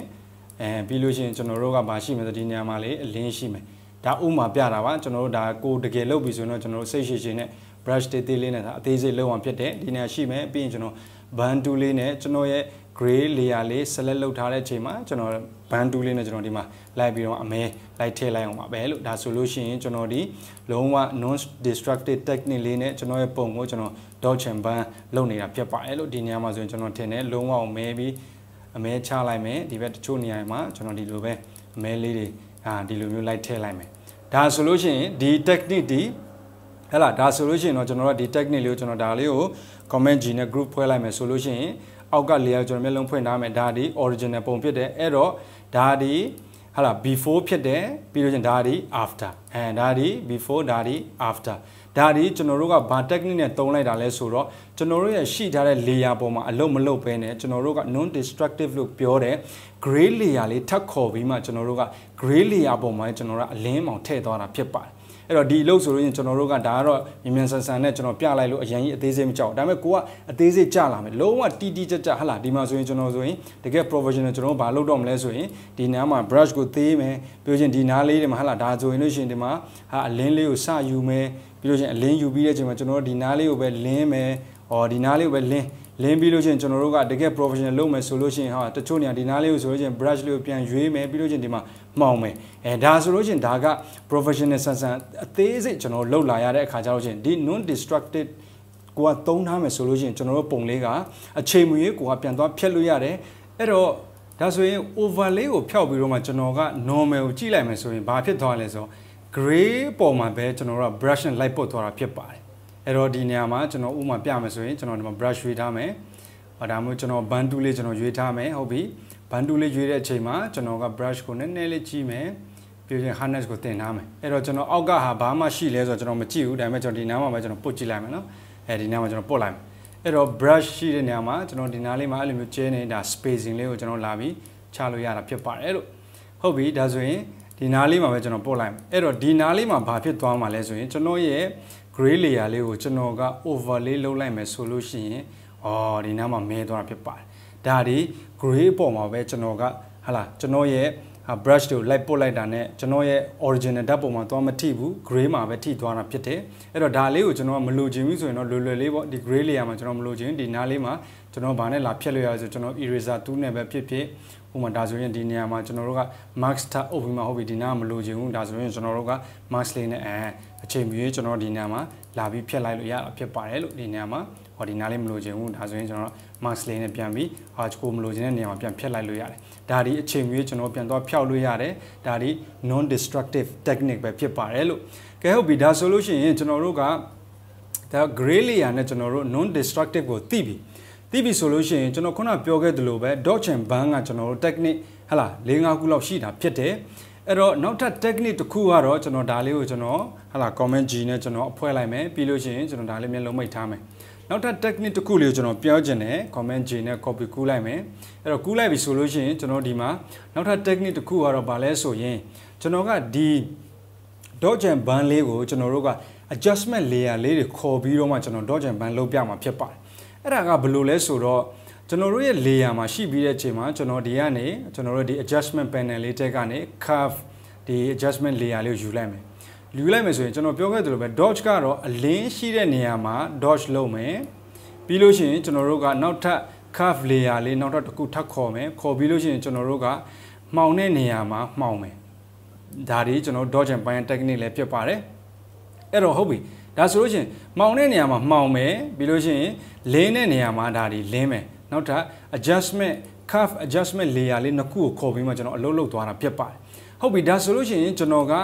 အဲပြီးလို့ရှိရင်ကျွန်တော်တို့ကဘာရှိမလဲဒီနေရာမှာလေအလင်းရှိမယ်ဒါဥမာပြတာပါကျွန်တော်တို့ဒါကိုတကယ်လုပ်ပြီဆိုရင်တော့ကျွန်တော်တို့စိတ်ရှိရှိနဲ့ brush တေးသေးလေးနဲ့ဒါအသေးစိတ်လုပ်အောင်ဖြစ်တယ်ဒီနေရာရှိမယ်ပြီးရင်ကျွန်တော် band tool လေးနဲ့ကျွန်တော်ရဲ့ gray layer လေး select လုပ်ထားတဲ့အချိန်မှာကျွန်တော် band tool လေးနဲ့ကျွန်တော်ဒီမှာလိုက်ပြီးတော့အမဲလိုက်ထည့်လိုက်အောင်ပါပဲလို့ဒါဆိုလို့ရှိရင်ကျွန်တော်ဒီလုံးဝ non destructive technique လေးနဲ့ကျွန်တော်ရဲ့ပုံကိုကျွန်တော် dodge and burn လုပ်နေတာဖြစ်ပါတယ်လို့ဒီနေရာမှာဆိုရင်ကျွန်တော်ထင်တယ်လုံးဝအမဲပြီးအမဲချလိုက်မယ်ဒီဘက်တချို့နေရာမှာကျွန်တော်ဒီလိုပဲအမဲလေးတွေအာဒီလိုမျိုးလိုက်ထည့်လိုက်မယ်ဒါဆိုလို့ရှိရင်ဒီ technique ဒီဟဲ့လားဒါဆိုလို့ရှိရင်တော့ကျွန်တော်တို့ဒီ technique လေးကိုကျွန်တော်ဒါလေးကို comment G နဲ့ group ဖွဲ့လိုက်မယ်ဆိုလို့ရှိရင် အောက်က layer ကိုကျွန်တော်မျက်လုံးဖွင့်ထားမယ်ဒါဒီ original ပုံဖြစ်တယ်အဲ့တော့ဒါဒီဟဲ့လား before ဖြစ်တယ်ပြီးလို့ချင်းဒါဒီ after အဲဒါဒီ before ဒါဒီ after ဒါဒီကျွန်တော်တို့ကဘာ technique နဲ့တုံးလိုက်တာလဲဆိုတော့ကျွန်တော်တို့ရဲ့ရှိထားတဲ့ layer ပေါ်မှာအလုံးမလုံးပဲနဲ့ကျွန်တော်တို့က non destructive လို့ပြောတယ် gray layer လေးထပ်ခေါ်ပြီးမှကျွန်တော်တို့က gray layer ပေါ်မှာကျွန်တော်တို့ကအလင်းမောင်ထည့်သွားတာဖြစ်ပါတယ်အဲ့တော့ဒီအလုပ်ဆိုလို့ရင်ကျွန်တော်တို့ကဒါကတော့မြန်မြန်ဆန်ဆန်နဲ့ကျွန်တော်ပြလိုက်လို့အရင်ကြီးအသေးစိတ်မကြောက်ဒါပေမဲ့ကိုကအသေးစိတ်ကြလာမယ်လုံးဝတီတီကြကြဟလာဒီမှာဆိုရင်ကျွန်တော်ဆိုရင် တကယ် professional ကျွန်တော်ဘာလုပ်တော့မလဲဆိုရင်ဒီနားမှာ brush ကိုသေးမယ်ပြောချင်းဒီနားလေးတွေမှာဟလာဒါဆိုရင်လို့ရှိရင်ဒီမှာဟာအလင်းလေးကိုစယူမယ်ပြီးလို့ရှိရင်အလင်းယူပြီးတဲ့အချိန်မှာကျွန်တော်တို့ဒီနားလေးကိုပဲလင်းမယ်ဟောဒီနားလေးကိုပဲလင်းလင်းပြီးလို့ရှိရင်ကျွန်တော်တို့ကတကယ် professional လုပ်မယ်ဆိုလို့ရှိရင်ဟာတချို့နေရာဒီနားလေးကိုဆိုလို့ရှိရင် brush လေးကိုပြန်ရွေးမယ်ပြီးလို့ရှိရင်ဒီမှာမှောင်မယ်အဲဒါဆိုလို့ရှိရင်ဒါက professional ဆန်ဆန်အသေးစိတ်ကျွန်တော်လုပ်လာရတဲ့အခါကျတော့ချင်းဒီ non destructive ကိုကသုံးထားမယ်ဆိုလို့ရှိရင် ကျွန်တော်တို့ပုံလေးကအချိန်မရွေးကိုကပြန်သွားဖြတ်လို့ရတယ်အဲ့တော့ဒါဆိုရင် overlay ကိုဖျောက်ပြီးတော့မှကျွန်တော်က normal ကိုကြည့်လိုက်မယ်ဆိုရင်ဘာဖြစ်သွားလဲဆိုတော့ gray ပုံမှာပဲကျွန်တော်တို့က brush and light ပုတ်သွားတာဖြစ်ပါတယ်အဲ့တော့ဒီနေရာမှာကျွန်တော်ဥမာပြမယ်ဆိုရင်ကျွန်တော်ဒီမှာ brush ရွေးထားမယ်ဟောဒါမျိုးကျွန်တော် band tool လေးကျွန်တော်ရွေးထားမယ်ဟုတ်ပြီ band tool လေးရွေးတဲ့အချိန်မှာကျွန်တော်က brush ကိုနည်းနည်းလေးကြီးမယ်ပြီးရင် harness ကိုတင်ထားမယ်အဲ့တော့ကျွန်တော်အောက်ကဟာဘာမှရှိလဲဆိုတော့ကျွန်တော်မကြည့်ဘူးဒါပေမဲ့ကျွန်တော်ဒီနားမှာပဲကျွန်တော်ပုတ်ကြည့်လိုက်မယ်နော်အဲဒီနားမှာကျွန်တော်ပုတ်လိုက်မယ်အဲ့တော့ brush ရှိတဲ့နေရာမှာကျွန်တော်ဒီနားလေးမှာအဲ့လိုမျိုးကျင်းနေတာ spacing လေးကိုကျွန်တော်လာပြီးချလို့ရတာဖြစ်ပါတယ်လို့ဟုတ်ပြီဒါဆိုရင်ဒီနားလေးမှာပဲကျွန်တော်ပို့လိုက်မယ်အဲ့တော့ဒီနားလေးမှာဘာဖြစ်သွားမှာလဲဆိုရင်ကျွန်တော်ရဲ့ gray layer လေးကိုကျွန်တော်က overlay လုပ်လိုက်မယ်ဆိုလို့ရှိရင်အော်ဒီနားမှာမဲသွားတာဖြစ်ပါတယ်ဒါဒီ gray အပေါ်မှာပဲကျွန်တော်ကဟာလာကျွန်တော်ရဲ့ brush တို့လိုက်ပုတ်လိုက်တာနဲ့ကျွန်တော်ရဲ့ original ဓာတ်ပုံမှာသွားမထိဘူး gray မှာပဲထိသွားတာဖြစ်တယ်အဲ့တော့ဒါလေးကိုကျွန်တော်ကမလိုချင်ဘူးဆိုရင်တော့လွယ်လွယ်လေးပေါ့ဒီ gray layer မှာကျွန်တော်မလိုချင်ဒီနားလေးမှာကျွန်တော်ဘာနဲ့လာဖြတ်လို့ရလဲဆိုကျွန်တော် eraser tool နဲ့ပဲဖြစ်ဖြစ်ဥပမာဒါဆိုရင်ဒီနေရာမှာကျွန်တော်တို့က max ထပ်အုပ်ပြီးမှဟုတ်ပြီဒီနားမလိုချင်ဘူးဒါဆိုရင်ကျွန်တော်တို့က max လေးနဲ့အဲအချိန်မီကျွန်တော်ဒီနေရာမှာလာပြီးဖြတ်လိုက်လို့ရတာဖြစ်ပါတယ်လို့ဒီနေရာမှာဟောဒီနားလေးမလိုချင်ဘူးဒါဆိုရင်ကျွန်တော် max လေးနဲ့ပြန်ပြီးဟာကိုမလိုချင်တဲ့နေရာမှာပြန်ဖြတ်လိုက်လို့ရတယ်ဒါဒီအချိန်မီကျွန်တော်ပြန်တော့ဖြောက်လို့ရတယ်ဒါဒီ non destructive technique ပဲဖြစ်ပါတယ်လို့ကဲဟုတ်ပြီဒါဆိုလို့ရှိရင်ကျွန်တော်တို့ကဒါ gray layer နဲ့ကျွန်တော်တို့ non destructive ကိုသိပြီသိပြီဆိုလို့ရှိရင်ကျွန်တော်ခုနပြောခဲ့သလိုပဲ Dodge and Burn ကကျွန်တော်တို့ technique ဟလာ၄၅ခုလောက်ရှိတာဖြစ်တယ်အဲ့တော့နောက်ထပ် technique တစ်ခုကတော့ကျွန်တော်ဒါလေးကိုကျွန်တော်ဟလာ comment G နဲ့ကျွန်တော်အဖွဲလိုက်မယ်ပြီးလို့ရှိရင်ကျွန်တော်ဒါလေးမျက်လုံးမိတ်ထားမယ်နောက်ထပ် technique တစ်ခုလေးကိုကျွန်တော်ပြောချင်တယ် comment J နဲ့ copy ကူးလိုက်မယ်အဲ့တော့ကူးလိုက်ပြီဆိုလို့ရှိရင်ကျွန်တော်ဒီမှာနောက်ထပ် technique တစ်ခုကတော့ဗာလဲဆိုရင်ကျွန်တော်ကဒီ dodge and burn လေးကိုကျွန်တော်တို့က adjustment layer လေးတွေခေါ်ပြီးတော့မှကျွန်တော် dodge and burn လုပ်ပြမှာဖြစ်ပါတယ်အဲ့ဒါကဘယ်လိုလဲဆိုတော့ကျွန်တော်တို့ရဲ့ layer မှာရှိပြီးတဲ့အချိန်မှာကျွန်တော်ဒီကနေကျွန်တော်တို့ဒီ adjustment panel လေးတက်ကနေ curve ဒီ adjustment layer လေးကိုယူလိုက်မယ်ယူလိုက်မယ်ဆိုရင်ကျွန်တော်ပြောခဲ့သလိုပဲ dodge ကတော့အလင်းရှိတဲ့နေရာမှာ dodge လုပ်မယ်ပြီးလို့ရှိရင်ကျွန်တော်တို့ကနောက်ထပ် curve layer လေးနောက်ထပ်တစ်ခုထပ်ခေါ်မယ်ခေါ်ပြီးလို့ရှိရင်ကျွန်တော်တို့ကမှောင်တဲ့နေရာမှာမှောင်မယ်ဒါတွေကျွန်တော် dodge and bind technique လည်းဖြစ်ပါတယ်အဲ့တော့ဟုတ်ပြီဒါဆိုလို့ရှိရင်မှောင်တဲ့နေရာမှာမှောင်မယ်ပြီးလို့ရှိရင်လင်းတဲ့နေရာမှာဒါတွေလင်းမယ်နောက်ထပ် adjustment curve adjustment layer လေးနှစ်ခုကိုခေါ်ပြီးမှကျွန်တော်အလုပ်လုပ်သွားတာဖြစ်ပါတယ်ဟုတ်ပြီဒါဆိုလို့ရှိရင်ကျွန်တော်က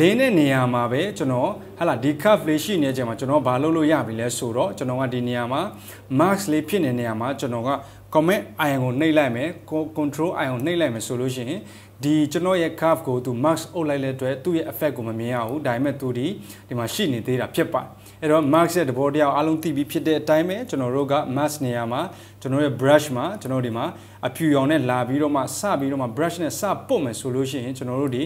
လင်းတဲ့နေရာမှာပဲကျွန်တော်ဟာလာဒီ curve လေးရှိနေတဲ့အချိန်မှာကျွန်တော်ဘာလုပ်လို့ရပြီလဲဆိုတော့ကျွန်တော်ကဒီနေရာမှာ max လေးဖြစ်နေတဲ့နေရာမှာကျွန်တော်က comment ion ကိုနှိပ်လိုက်မယ် control ion ကိုနှိပ်လိုက်မယ်ဆိုလို့ရှိရင်ဒီကျွန်တော်ရဲ့ curve ကိုသူ max အုပ်လိုက်တဲ့အတွက်သူ့ရဲ့ effect ကိုမမြင်ရဘူးဒါပေမဲ့သူဒီဒီမှာရှိနေသေးတာဖြစ်ပါတယ်အဲ့တော့ max ရဲ့တဘောတရားအားလုံးသိပြီးဖြစ်တဲ့အတိုင်းပဲကျွန်တော်တို့က max နေရာမှာကျွန်တော်ရဲ့ brush မှာကျွန်တော်ဒီမှာအဖြူရောင်နဲ့လာပြီးတော့မှစပြီးတော့မှ brush နဲ့စပုတ်မယ်ဆိုလို့ရှိရင်ကျွန်တော်တို့ဒီ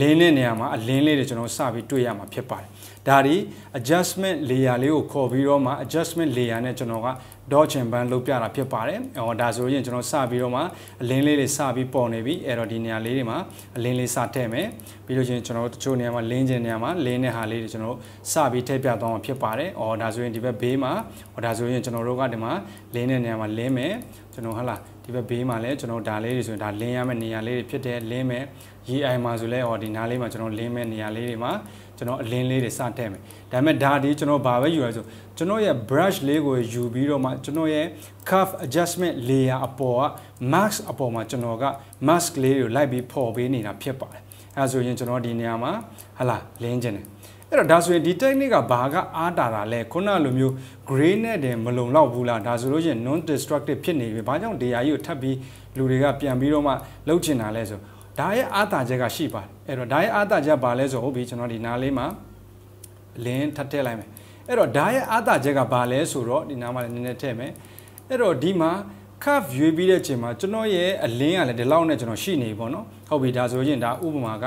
lane နဲ့နေရာမှာအလင်းလေးတွေကျွန်တော်စပြီးတွေ့ရမှာဖြစ်ပါတယ်ဒါဒီ adjustment layer လေးကိုခေါ်ပြီးတော့မှ adjustment layer နဲ့ကျွန်တော်ကဒေါ်ချင်ပန်းလုတ်ပြတာဖြစ်ပါတယ်။ဟောဒါဆိုရင်ကျွန်တော်စပြီးတော့မှအလင်းလေးတွေစပြီးပေါ်နေပြီ။အဲ့တော့ဒီနေရာလေးတွေမှာအလင်းလေးစထည့်မယ်။ပြီးလို့ချင်းကျွန်တော်တို့တချို့နေရာမှာလင်းကျင်နေရာမှာလင်းတဲ့ဟာလေးတွေကျွန်တော်စပြီးထည့်ပြသွားမှာဖြစ်ပါတယ်။ဟောဒါဆိုရင်ဒီဘက်ဘေးမှာဟောဒါဆိုရင်ကျွန်တော်တို့ကဒီမှာလင်းတဲ့နေရာမှာလင်းမယ်။ကျွန်တော်ဟာလားဒီဘက်ဘေးမှာလည်းကျွန်တော်ဒါလေးတွေဆိုရင်ဒါလင်းရမယ့်နေရာလေးတွေဖြစ်တယ်လင်းမယ်။ရေအိုင်မှာဆိုလဲဟောဒီနားလေးမှာကျွန်တော်လင်းမယ့်နေရာလေးတွေမှာကျွန်တော်အလင်းလေးတွေစထည့်မယ်ဒါပေမဲ့ဒါဒီကျွန်တော်ဘာပဲယူရဆိုကျွန်တော်ရဲ့ brush လေးကိုယူပြီးတော့မှကျွန်တော်ရဲ့ curve adjustment layer အပေါ်က mask အပေါ်မှာကျွန်တော်က mask လေးကိုလိုက်ပြီးပေါ်ပေးနေတာဖြစ်ပါတယ်အဲဒါဆိုရင်ကျွန်တော်ဒီနေရာမှာဟလာလင်းခြင်းတယ်ဲ့တော့ဒါဆိုရင်ဒီ technique ကဘာကအားတာတာလဲခုနလိုမျိုး gray နဲ့တည်းမလုံလောက်ဘူးလားဒါဆိုလို့ရှိရင် non destructive ဖြစ်နေပြီဘာကြောင့် DI ကိုထပ်ပြီးလူတွေကပြန်ပြီးတော့မှလှုပ်ချင်တာလဲဆိုဒါရဲ့အာသာချက်ကရှိပါတယ်အဲ့တော့ဒါရဲ့အာသာချက်ဘာလဲဆိုဟုတ်ပြီကျွန်တော်ဒီနားလေးမှာလင်းထပ်ထည့်လိုက်မယ်အဲ့တော့ဒါရဲ့အာသာချက်ကဘာလဲဆိုတော့ဒီနားမှာလည်းနည်းနည်းထည့်မယ်အဲ့တော့ဒီမှာ curve ရွေးပြီးတဲ့အချိန်မှာကျွန်တော်ရဲ့အလင်းကလည်းဒီလောက်နဲ့ကျွန်တော်ရှိနေပြီပေါ့နော်ဟုတ်ပြီဒါဆိုရင်ဒါဥပမာက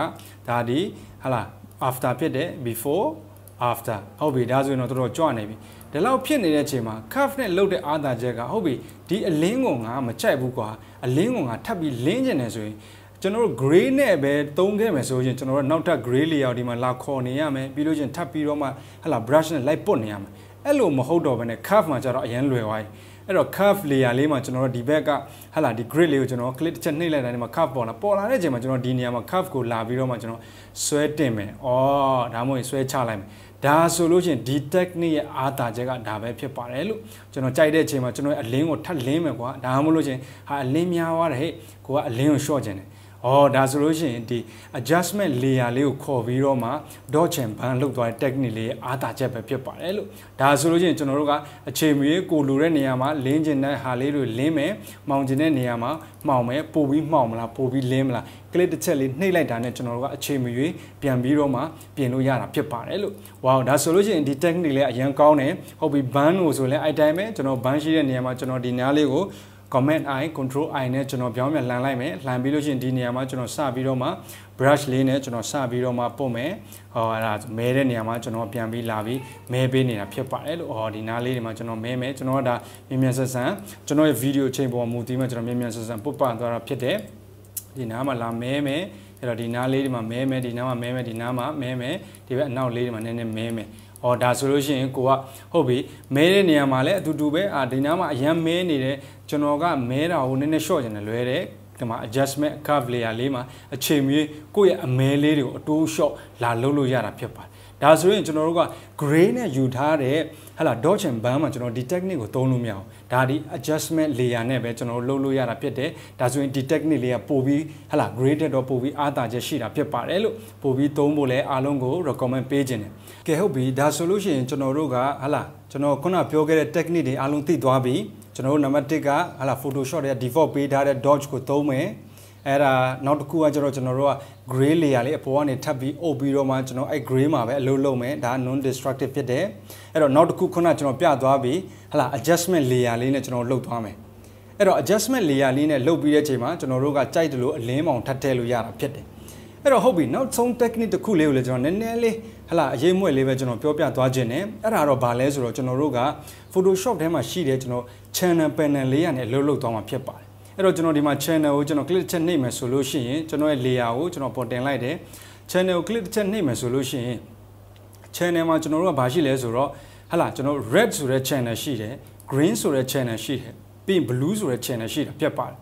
ဒါဒီဟာလာ after ဖြစ်တယ် before after ဟုတ်ပြီဒါဆိုရင်တော့တော်တော်ကြွနေပြီဒီလောက်ဖြစ်နေတဲ့အချိန်မှာ curve နဲ့လှုပ်တဲ့အာသာချက်ကဟုတ်ပြီဒီအလင်းကငါမချိုက်ဘူးကွာအလင်းကငါထပ်ပြီးလင်းကျင်နေဆိုရင်ကျွန်တော်တို့ gray နဲ့ပဲသုံးခဲ့မယ်ဆိုရင်ကျွန်တော်တို့နောက်ထပ် gray layer ဒီမှာလာခေါ်နေရမယ်ပြီးလို့ချင်းထပ်ပြီးတော့မှဟလာ brush နဲ့လိုက်ပုတ်နေရမယ်အဲ့လိုမဟုတ်တော့ဘဲနဲ့ curve မှာကျတော့အရင်လွယ်သွားပြီအဲ့တော့ curve layer လေးမှာကျွန်တော်တို့ဒီဘက်ကဟလာဒီ grid လေးကိုကျွန်တော် click တစ်ချက်နှိပ်လိုက်တိုင်းဒီမှာ curve ပေါ်လာပေါ်လာတဲ့အချိန်မှာကျွန်တော်ဒီနေရာမှာ curve ကိုလာပြီးတော့မှကျွန်တော်ဆွဲတင်မယ်။အော်ဒါမှမဟုတ်ဆွဲချလိုက်မယ်။ဒါဆိုလို့ရှင်ဒီ technique ရဲ့အာသာချက်ကဒါပဲဖြစ်ပါတယ်လို့ကျွန်တော်ကြိုက်တဲ့အချိန်မှာကျွန်တော်အလင်းကိုထပ်လင်းမယ်ကွာ။ဒါမှမဟုတ်လို့ရှင်ဟာအလင်းများသွားတယ်ဟဲ့ကိုကအလင်းကို short ကျင်တယ်။ဩဒါဆိုလို့ရှိရင်ဒီ adjustment layer လေးကိုခေါ်ပြီးတော့မှ dot chain band လောက်သွားတဲ့ technique လေးရဲ့အားသာချက်ပဲဖြစ်ပါတယ်လို့ဒါဆိုလို့ရှိရင်ကျွန်တော်တို့ကအခြေမွေးကိုလိုတဲ့နေရာမှာလင်းကျင်တဲ့ဟာလေးတွေလင်းမယ်မှောင်ကျင်တဲ့နေရာမှာမှောင်မယ်ပို့ပြီးမှောင်မလားပို့ပြီးလင်းမလားကလစ်တစ်ချက်လေးနှိပ်လိုက်တာနဲ့ကျွန်တော်တို့ကအခြေမွေးပြန်ပြီးတော့မှပြင်လို့ရတာဖြစ်ပါတယ်လို့ဝေါဒါဆိုလို့ရှိရင်ဒီ technique လေးအရင်ကောင်းတယ်ဟုတ်ပြီ band ကိုဆိုလဲအဲ့တိုင်းပဲကျွန်တော် band ရှိတဲ့နေရာမှာကျွန်တော်ဒီနားလေးကို comment i control i နဲ့ကျွန်တော်ပြောင်းပြန်လှန်လိုက်မယ်လှန်ပြီးလို့ရှိရင်ဒီနေရာမှာကျွန်တော်စပြီးတော့မှ brush လေးနဲ့ကျွန်တော်စပြီးတော့မှပုံမယ်ဟောအဲ့ဒါမဲတဲ့နေရာမှာကျွန်တော်ပြန်ပြီးလာပြီးမဲပေးနေတာဖြစ်ပါတယ်လို့ဟောဒီနားလေးတွေမှာကျွန်တော်မဲမယ်ကျွန်တော်ကဒါမြန်မြန်ဆက်ဆန်ကျွန်တော်ရဲ့ video ချိန်ပေါ်မူတည်မှာကျွန်တော်မြန်မြန်ဆက်ဆန်ပုတ်ပန်သွားတာဖြစ်တယ်ဒီနားမှာလာမဲမယ်အဲ့တော့ဒီနားလေးတွေမှာမဲမယ်ဒီနားမှာမဲမယ်ဒီနားမှာမဲမယ်ဒီဘက်အနောက်လေးတွေမှာနည်းနည်းမဲမယ်ဩဒါဆိုလို့ရှိရင်ကိုကဟုတ်ပြီမဲတဲ့နေရာမှာလည်းအတူတူပဲအာဒီနားမှာအရန်မဲနေတယ်ကျွန်တော်ကမဲတာကိုနည်းနည်းရှော့ကျင်တယ်လွဲတယ်ဒီမှာ adjustment curve layer လေးမှာအချိန်မြေးကိုယ့်ရဲ့အမဲလေးတွေကိုအတိုးရှော့လာလုပ်လို့ရတာဖြစ်ပါတယ်ဒါဆိုရင်ကျွန်တော်တို့က gray နဲ့ယူထားတဲ့ဟလာ dodge and burn မှာကျွန်တော်ဒီ technique ကိုသုံးလို့မရအောင်ဒါဒီ adjustment layer နဲ့ပဲကျွန်တော်တို့လုပ်လို့ရတာဖြစ်တယ်ဒါဆိုရင်ဒီ technique လေးကပို့ပြီးဟလာ gray တက်တော့ပို့ပြီးအားသာချက်ရှိတာဖြစ်ပါတယ်လို့ပို့ပြီးသုံးဖို့လဲအားလုံးကို recommend ပေးခြင်းတယ်ကဲဟုတ်ပြီဒါဆိုလို့ရှိရင်ကျွန်တော်တို့ကဟလာကျွန်တော်ခုနပြောခဲ့တဲ့ technique တွေအားလုံးသိသွားပြီကျွန်တော်တို့နံပါတ်1ကဟလာ Photoshop တွေက default ပေးထားတဲ့ dodge ကိုသုံးမယ်အဲ့ဒါနောက်တစ်ခုကကျတော့ကျွန်တော်တို့က gray layer လေးအပေါ်ကနေထပ်ပြီးအုပ်ပြီးတော့မှကျွန်တော်အဲ့ gray မှာပဲအလုပ်လုပ်မယ်ဒါ non destructive ဖြစ်တယ်အဲ့တော့နောက်တစ်ခုခုနကျွန်တော်ပြသွားပြီးဟလာ adjustment layer လေးနဲ့ကျွန်တော်လုပ်သွားမယ်အဲ့တော့ adjustment layer လေးနဲ့လုပ်ပြီးတဲ့အချိန်မှာကျွန်တော်တို့ကကြိုက်တယ်လို့အလင်းမောင်ထပ်ထည့်လို့ရတာဖြစ်တယ်အဲ့တော့ဟုတ်ပြီနောက်ဆုံး technique တစ်ခုလေးကိုလည်းကျွန်တော်နည်းနည်းလေးဟလာအရေးမွဲ့လေးပဲကျွန်တော်ပြောပြသွားခြင်းနဲ့အဲ့ဒါတော့ဗာလဲဆိုတော့ကျွန်တော်တို့က Photoshop ထဲမှာရှိတဲ့ကျွန်တော် channel panel လေးရနဲ့လှုပ်လှုပ်သွားမှာဖြစ်ပါတယ်အဲ့တော့ကျွန်တော်ဒီမှာ channel ကိုကျွန်တော် click ချက်နှိပ်မယ်ဆိုလို့ရှိရင်ကျွန်တော်ရဲ့ layer ကိုကျွန်တော်ပေါ်တင်လိုက်တယ် channel ကို click ချက်နှိပ်မယ်ဆိုလို့ရှိရင် channel မှာကျွန်တော်တို့ကဘာရှိလဲဆိုတော့ဟလာကျွန်တော် red ဆိုတဲ့ channel ရှိတယ် green ဆိုတဲ့ channel ရှိတယ်ပြီးရင် blue ဆိုတဲ့ channel ရှိတာပြတ်ပါတယ်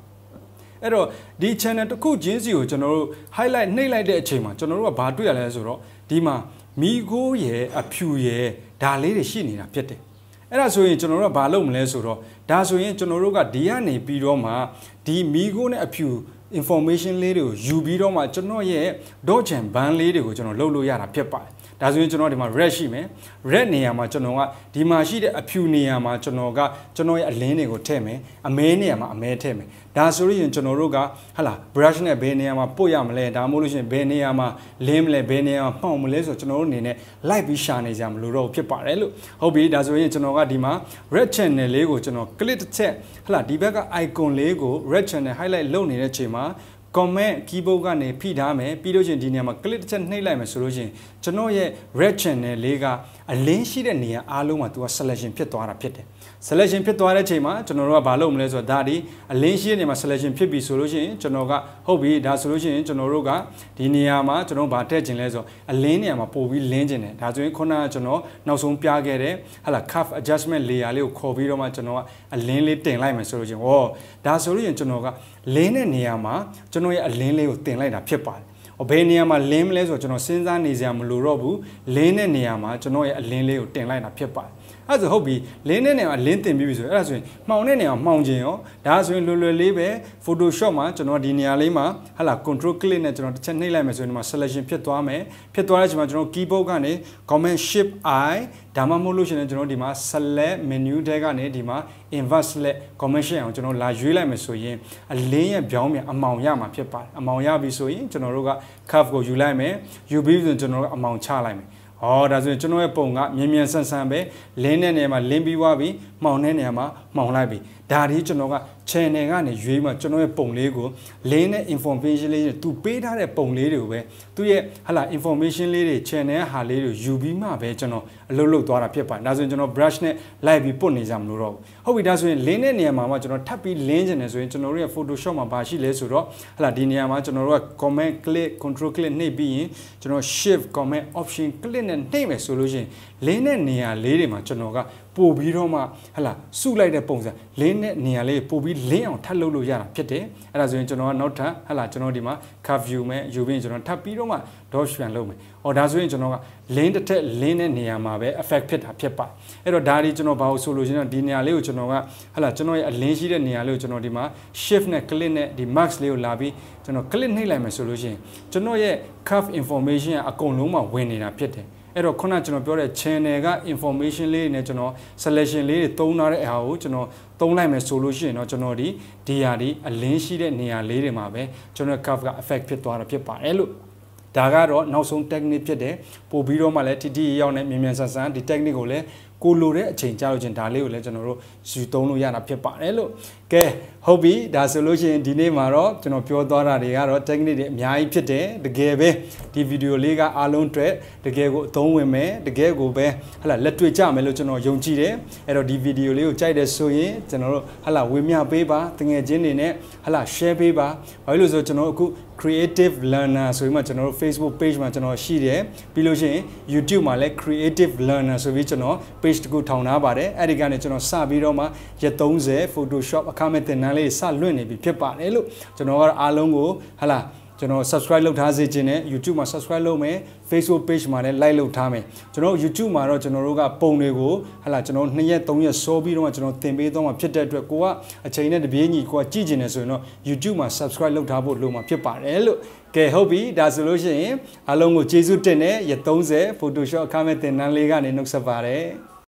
အဲ့တော့ဒီ channel တစ်ခုချင်းစီကိုကျွန်တော်တို့ highlight နှိပ်လိုက်တဲ့အချိန်မှာကျွန်တော်တို့ကဘာတွေ့ရလဲဆိုတော့ဒီမှာမိโก้ရဲ့အဖြူရဲ့ဒါလေးတွေရှိနေတာဖြစ်တယ်အဲ့ဒါဆိုရင် ကျွန်တော်တို့ကဘာလုပ်မလဲဆိုတော့ဒါဆိုရင်ကျွန်တော်တို့ကဒီကနေပြီးတော့မှဒီမီးခိုးနဲ့အဖြူ information လေးတွေကိုယူပြီးတော့မှကျွန်တော်ရဲ့ dodge and ban လေးတွေကိုကျွန်တော်လုပ်လို့ရတာဖြစ်ပါတယ်ဒါဆိုရင်ကျွန်တော်ဒီမှာ red ရှိမယ် red နေရာမှာကျွန်တော်ကဒီမှာရှိတဲ့အဖြူနေရာမှာကျွန်တော်ကကျွန်တော်ရဲ့အလင်းတွေကိုထည့်မယ်အမဲနေရာမှာအမဲထည့်မယ်ဒါဆိုရင်ကျွန်တော်တို့ကဟလာ brush နဲ့ဘယ်နေရာမှာပုတ်ရမလဲဒါမှမဟုတ်လို့ရှိရင်ဘယ်နေရာမှာလင်းမလဲဘယ်နေရာမှာပေါင်မလဲဆိုတော့ကျွန်တော်တို့အနေနဲ့ light ပြီးရှာနေကြမလို့တော့ဖြစ်ပါတယ်လို့ဟုတ်ပြီဒါဆိုရင်ကျွန်တော်ကဒီမှာ red channel လေးကိုကျွန်တော် click တစ်ချက်ဟလာဒီဘက်က icon လေးကို red channel highlight လုပ်နေတဲ့ချိန်မှာ comment keyboard ကနေဖိထားမယ်ပြီးလို့ချင်းဒီနေရာမှာ click တစ်ချက်နှိပ်လိုက်မယ်ဆိုလို့ချင်းကျွန်တော်ရဲ့ red channel လေးကအလင်းရှိတဲ့နေရာအားလုံးမှာ तू က selection ဖြစ်သွားတာဖြစ်တယ် selection ဖြစ်သွားတဲ့အချိန်မှာကျွန်တော်တို့ကဘာလုပ်မလဲဆိုတော့ဒါဒီအလင်းရှိတဲ့နေရာမှာ selection ဖြစ်ပြီဆိုလို့ရှိရင်ကျွန်တော်ကဟုတ်ပြီဒါဆိုလို့ရှိရင်ကျွန်တော်တို့ကဒီနေရာမှာကျွန်တော်ဘာတက်ခြင်းလဲဆိုတော့အလင်းနေရာမှာပို့ပြီးလင်းခြင်းတယ်ဒါဆိုရင်ခုနကကျွန်တော်နောက်ဆုံးပြခဲ့တဲ့ဟာလာ curve adjustment layer လေးကိုခေါ်ပြီးတော့မှကျွန်တော်ကအလင်းလေးတင်လိုက်မယ်ဆိုလို့ရှိရင်ဟောဒါဆိုလို့ရှိရင်ကျွန်တော်ကလင်းတဲ့နေရာမှာကျွန်တော်ရဲ့အလင်းလေးကိုတင်လိုက်တာဖြစ်ပါတယ်အဘယ်နေရာမှာလင်းမလဲဆိုတော့ကျွန်တော်စဉ်းစားနေစရာမလိုတော့ဘူးလင်းတဲ့နေရာမှာကျွန်တော်ရဲ့အလင်းလေးကိုတင်လိုက်တာဖြစ်ပါတယ်အဲ့ဆိုဟုတ်ပြီလင်းတဲ့နေရာမှာလင်းတင်ပြီးပြီဆိုအဲ့ဒါဆိုရင်မှောင်တဲ့နေရာမှောင်ခြင်းရောဒါဆိုရင်လွယ်လွယ်လေးပဲ Photoshop မှာကျွန်တော်ဒီနေရာလေးမှာဟာလာ control click နဲ့ကျွန်တော်တစ်ချက်နှိပ်လိုက်မယ်ဆိုရင်ဒီမှာ selection ဖြစ်သွားမယ်ဖြစ်သွားတဲ့အချိန်မှာကျွန်တော် keyboard ကနေ command shift i ဒါမှမဟုတ်လို့ရှိရင်ကျွန်တော်ဒီမှာ select menu တဲကနေဒီမှာ inverse select commission အောင်ကျွန်တော်လာရွေးလိုက်မယ်ဆိုရင်အလင်းရဲ့ပြောင်းမြန်အမောင်ရမှာဖြစ်ပါတယ်အမောင်ရပြီဆိုရင်ကျွန်တော်တို့က curve ကိုယူလိုက်မယ်ယူပြီးဆိုရင်ကျွန်တော်တို့အမောင်ချလိုက်မယ်ဟောဒါဆိုရင်ကျွန်တော်ရဲ့ပုံကမြင်မြန်ဆန်ဆန်ပဲလင်းတဲ့နေရာမှာလင်းပြီးွားပြီးမှောင်တဲ့နေရာမှာမှောင်လိုက်ပြီးဒါတွေကျွန်တော်က channel ကနေရွေးမှကျွန်တော်ရဲ့ပုံလေးကို link နဲ့ information လေးတွေသူပေးထားတဲ့ပုံလေးတွေကိုပဲသူရဲ့ဟလာ information လေးတွေ channel ဟာလေးတွေယူပြီးမှပဲကျွန်တော်အလုပ်လုပ်သွားတာဖြစ်ပါတယ်ဒါဆိုရင်ကျွန်တော် brush နဲ့ live ပြီးပုတ်နေကြမလို့တော့ဘူးဟုတ်ပြီဒါဆိုရင် link တဲ့နေရာမှာမှကျွန်တော်ထပ်ပြီး link ကျင်တယ်ဆိုရင်ကျွန်တော်တို့ရဲ့ photoshop မှာဘာရှိလဲဆိုတော့ဟလာဒီနေရာမှာကျွန်တော်တို့က comment click control click နှိပ်ပြီးရင်ကျွန်တော် shift comment option click နဲ့နှိပ်မယ်ဆိုလို့ရှိရင် link တဲ့နေရာလေးတွေမှာကျွန်တော်ကပို့ပြီးတော့မှဟလာစုလိုက်တဲ့ပုံစံလင်းတဲ့နေရာလေးပို့ပြီးလင်းအောင်ထပ်လုပ်လို့ရတာဖြစ်တယ်အဲ့ဒါဆိုရင်ကျွန်တော်ကနောက်ထပ်ဟလာကျွန်တော်ဒီမှာ curve view မဲ့ယူပြီးကျွန်တော်ထပ်ပြီးတော့မှ dot ရွှန်လုပ်မယ်အော်ဒါဆိုရင်ကျွန်တော်ကလင်းတစ်ထက်လင်းတဲ့နေရာမှာပဲ effect ဖြစ်တာဖြစ်ပါအဲ့တော့ဒါဒီကျွန်တော်ဘာလို့ဆိုလို့ရှင်တော့ဒီနေရာလေးကိုကျွန်တော်ကဟလာကျွန်တော်ရဲ့အလင်းရှိတဲ့နေရာလေးကိုကျွန်တော်ဒီမှာ shift နဲ့ click နဲ့ဒီ max လေးကိုလာပြီးကျွန်တော် click နှိပ်လိုက်မယ်ဆိုလို့ရှင်ကျွန်တော်ရဲ့ curve information ကအကုန်လုံးမှဝင်နေတာဖြစ်တယ်အဲ့တော့ခုနကျွန်တော်ပြောတဲ့ channel က information လေးတွေနဲ့ကျွန်တော် selection လေးတွေသုံးထားတဲ့အရာကိုကျွန်တော်သုံးလိုက်မယ်ဆိုလို့ရှိရင်တော့ကျွန်တော်ဒီဒီဟာဒီအလင်းရှိတဲ့နေရာလေးတွေမှာပဲကျွန်တော် curve က effect ဖြစ်သွားတာဖြစ်ပါတယ်လို့ဒါကတော့နောက်ဆုံး technique ဖြစ်တယ်ပို့ပြီးတော့မှလည်းတိတိရောက်နေမြန်မြန်ဆန်ဆန်ဒီ technique ကိုလည်းကိုလိုတဲ့အချိန်ကြာလို့ချင်းဒါလေးကိုလည်းကျွန်တော်တို့ယူသုံးလို့ရတာဖြစ်ပါတယ်လို့ကဲဟုတ်ပြီဒါဆိုလို့ရှိရင်ဒီနေ့မှာတော့ကျွန်တော်ပြောသွားတာတွေကတော့ technique တွေအများကြီးဖြစ်တယ်တကယ်ပဲဒီဗီဒီယိုလေးကအားလုံးအတွက်တကယ်ကိုအသုံးဝင်မယ်တကယ်ကိုပဲဟလာလက်တွေ့ကြမယ်လို့ကျွန်တော်ယုံကြည်တယ်အဲ့တော့ဒီဗီဒီယိုလေးကိုကြိုက်တယ်ဆိုရင်ကျွန်တော်တို့ဟလာဝေမျှပေးပါတငယ်ချင်းတွေနဲ့ဟလာ share ပေးပါဘာဖြစ်လို့ဆိုကျွန်တော်အခု creative learner ဆိုပြီးမှကျွန်တော်တို့ Facebook page မှာကျွန်တော်ရှိတယ် ပြီးလို့ရှိရင် YouTube မှာလည်း creative learner ဆိုပြီးကျွန်တော် page တခုထောင်ထားပါတယ်အဲ့ဒီကနေကျွန်တော်စပြီးတော့မှရက်30 Photoshop အခမဲ့သင်တန်းလေးစလွင့်နေပြီဖြစ်ပါတယ်လို့ကျွန်တော်ကတော့အားလုံးကိုဟလာကျွန်တော် subscribe လုပ်ထားစေခြင်းနဲ့ YouTube မှာ subscribe လုပ်မယ် Facebook page မှာလည်း like လုပ်ထားမယ်ကျွန်တော် YouTube မှာတော့ကျွန်တော်တို့ကပုံတွေကိုဟလာကျွန်တော်2ရက်3ရက်စောပြီးတော့ကျွန်တော်တင်ပေးသွားမှာဖြစ်တဲ့အတွက်ကိုကအချိန်နဲ့တပြေးညီကိုကကြည့်ခြင်းနဲ့ဆိုရင်တော့ YouTube မှာ subscribe လုပ်ထားဖို့လိုမှာဖြစ်ပါတယ်လို့ကဲဟုတ်ပြီဒါဆိုလို့ရှိရင်အားလုံးကိုကျေးဇူးတင်တဲ့ရ30 Photoshop အခမဲ့သင်တန်းလေးကနေနှုတ်ဆက်ပါတယ်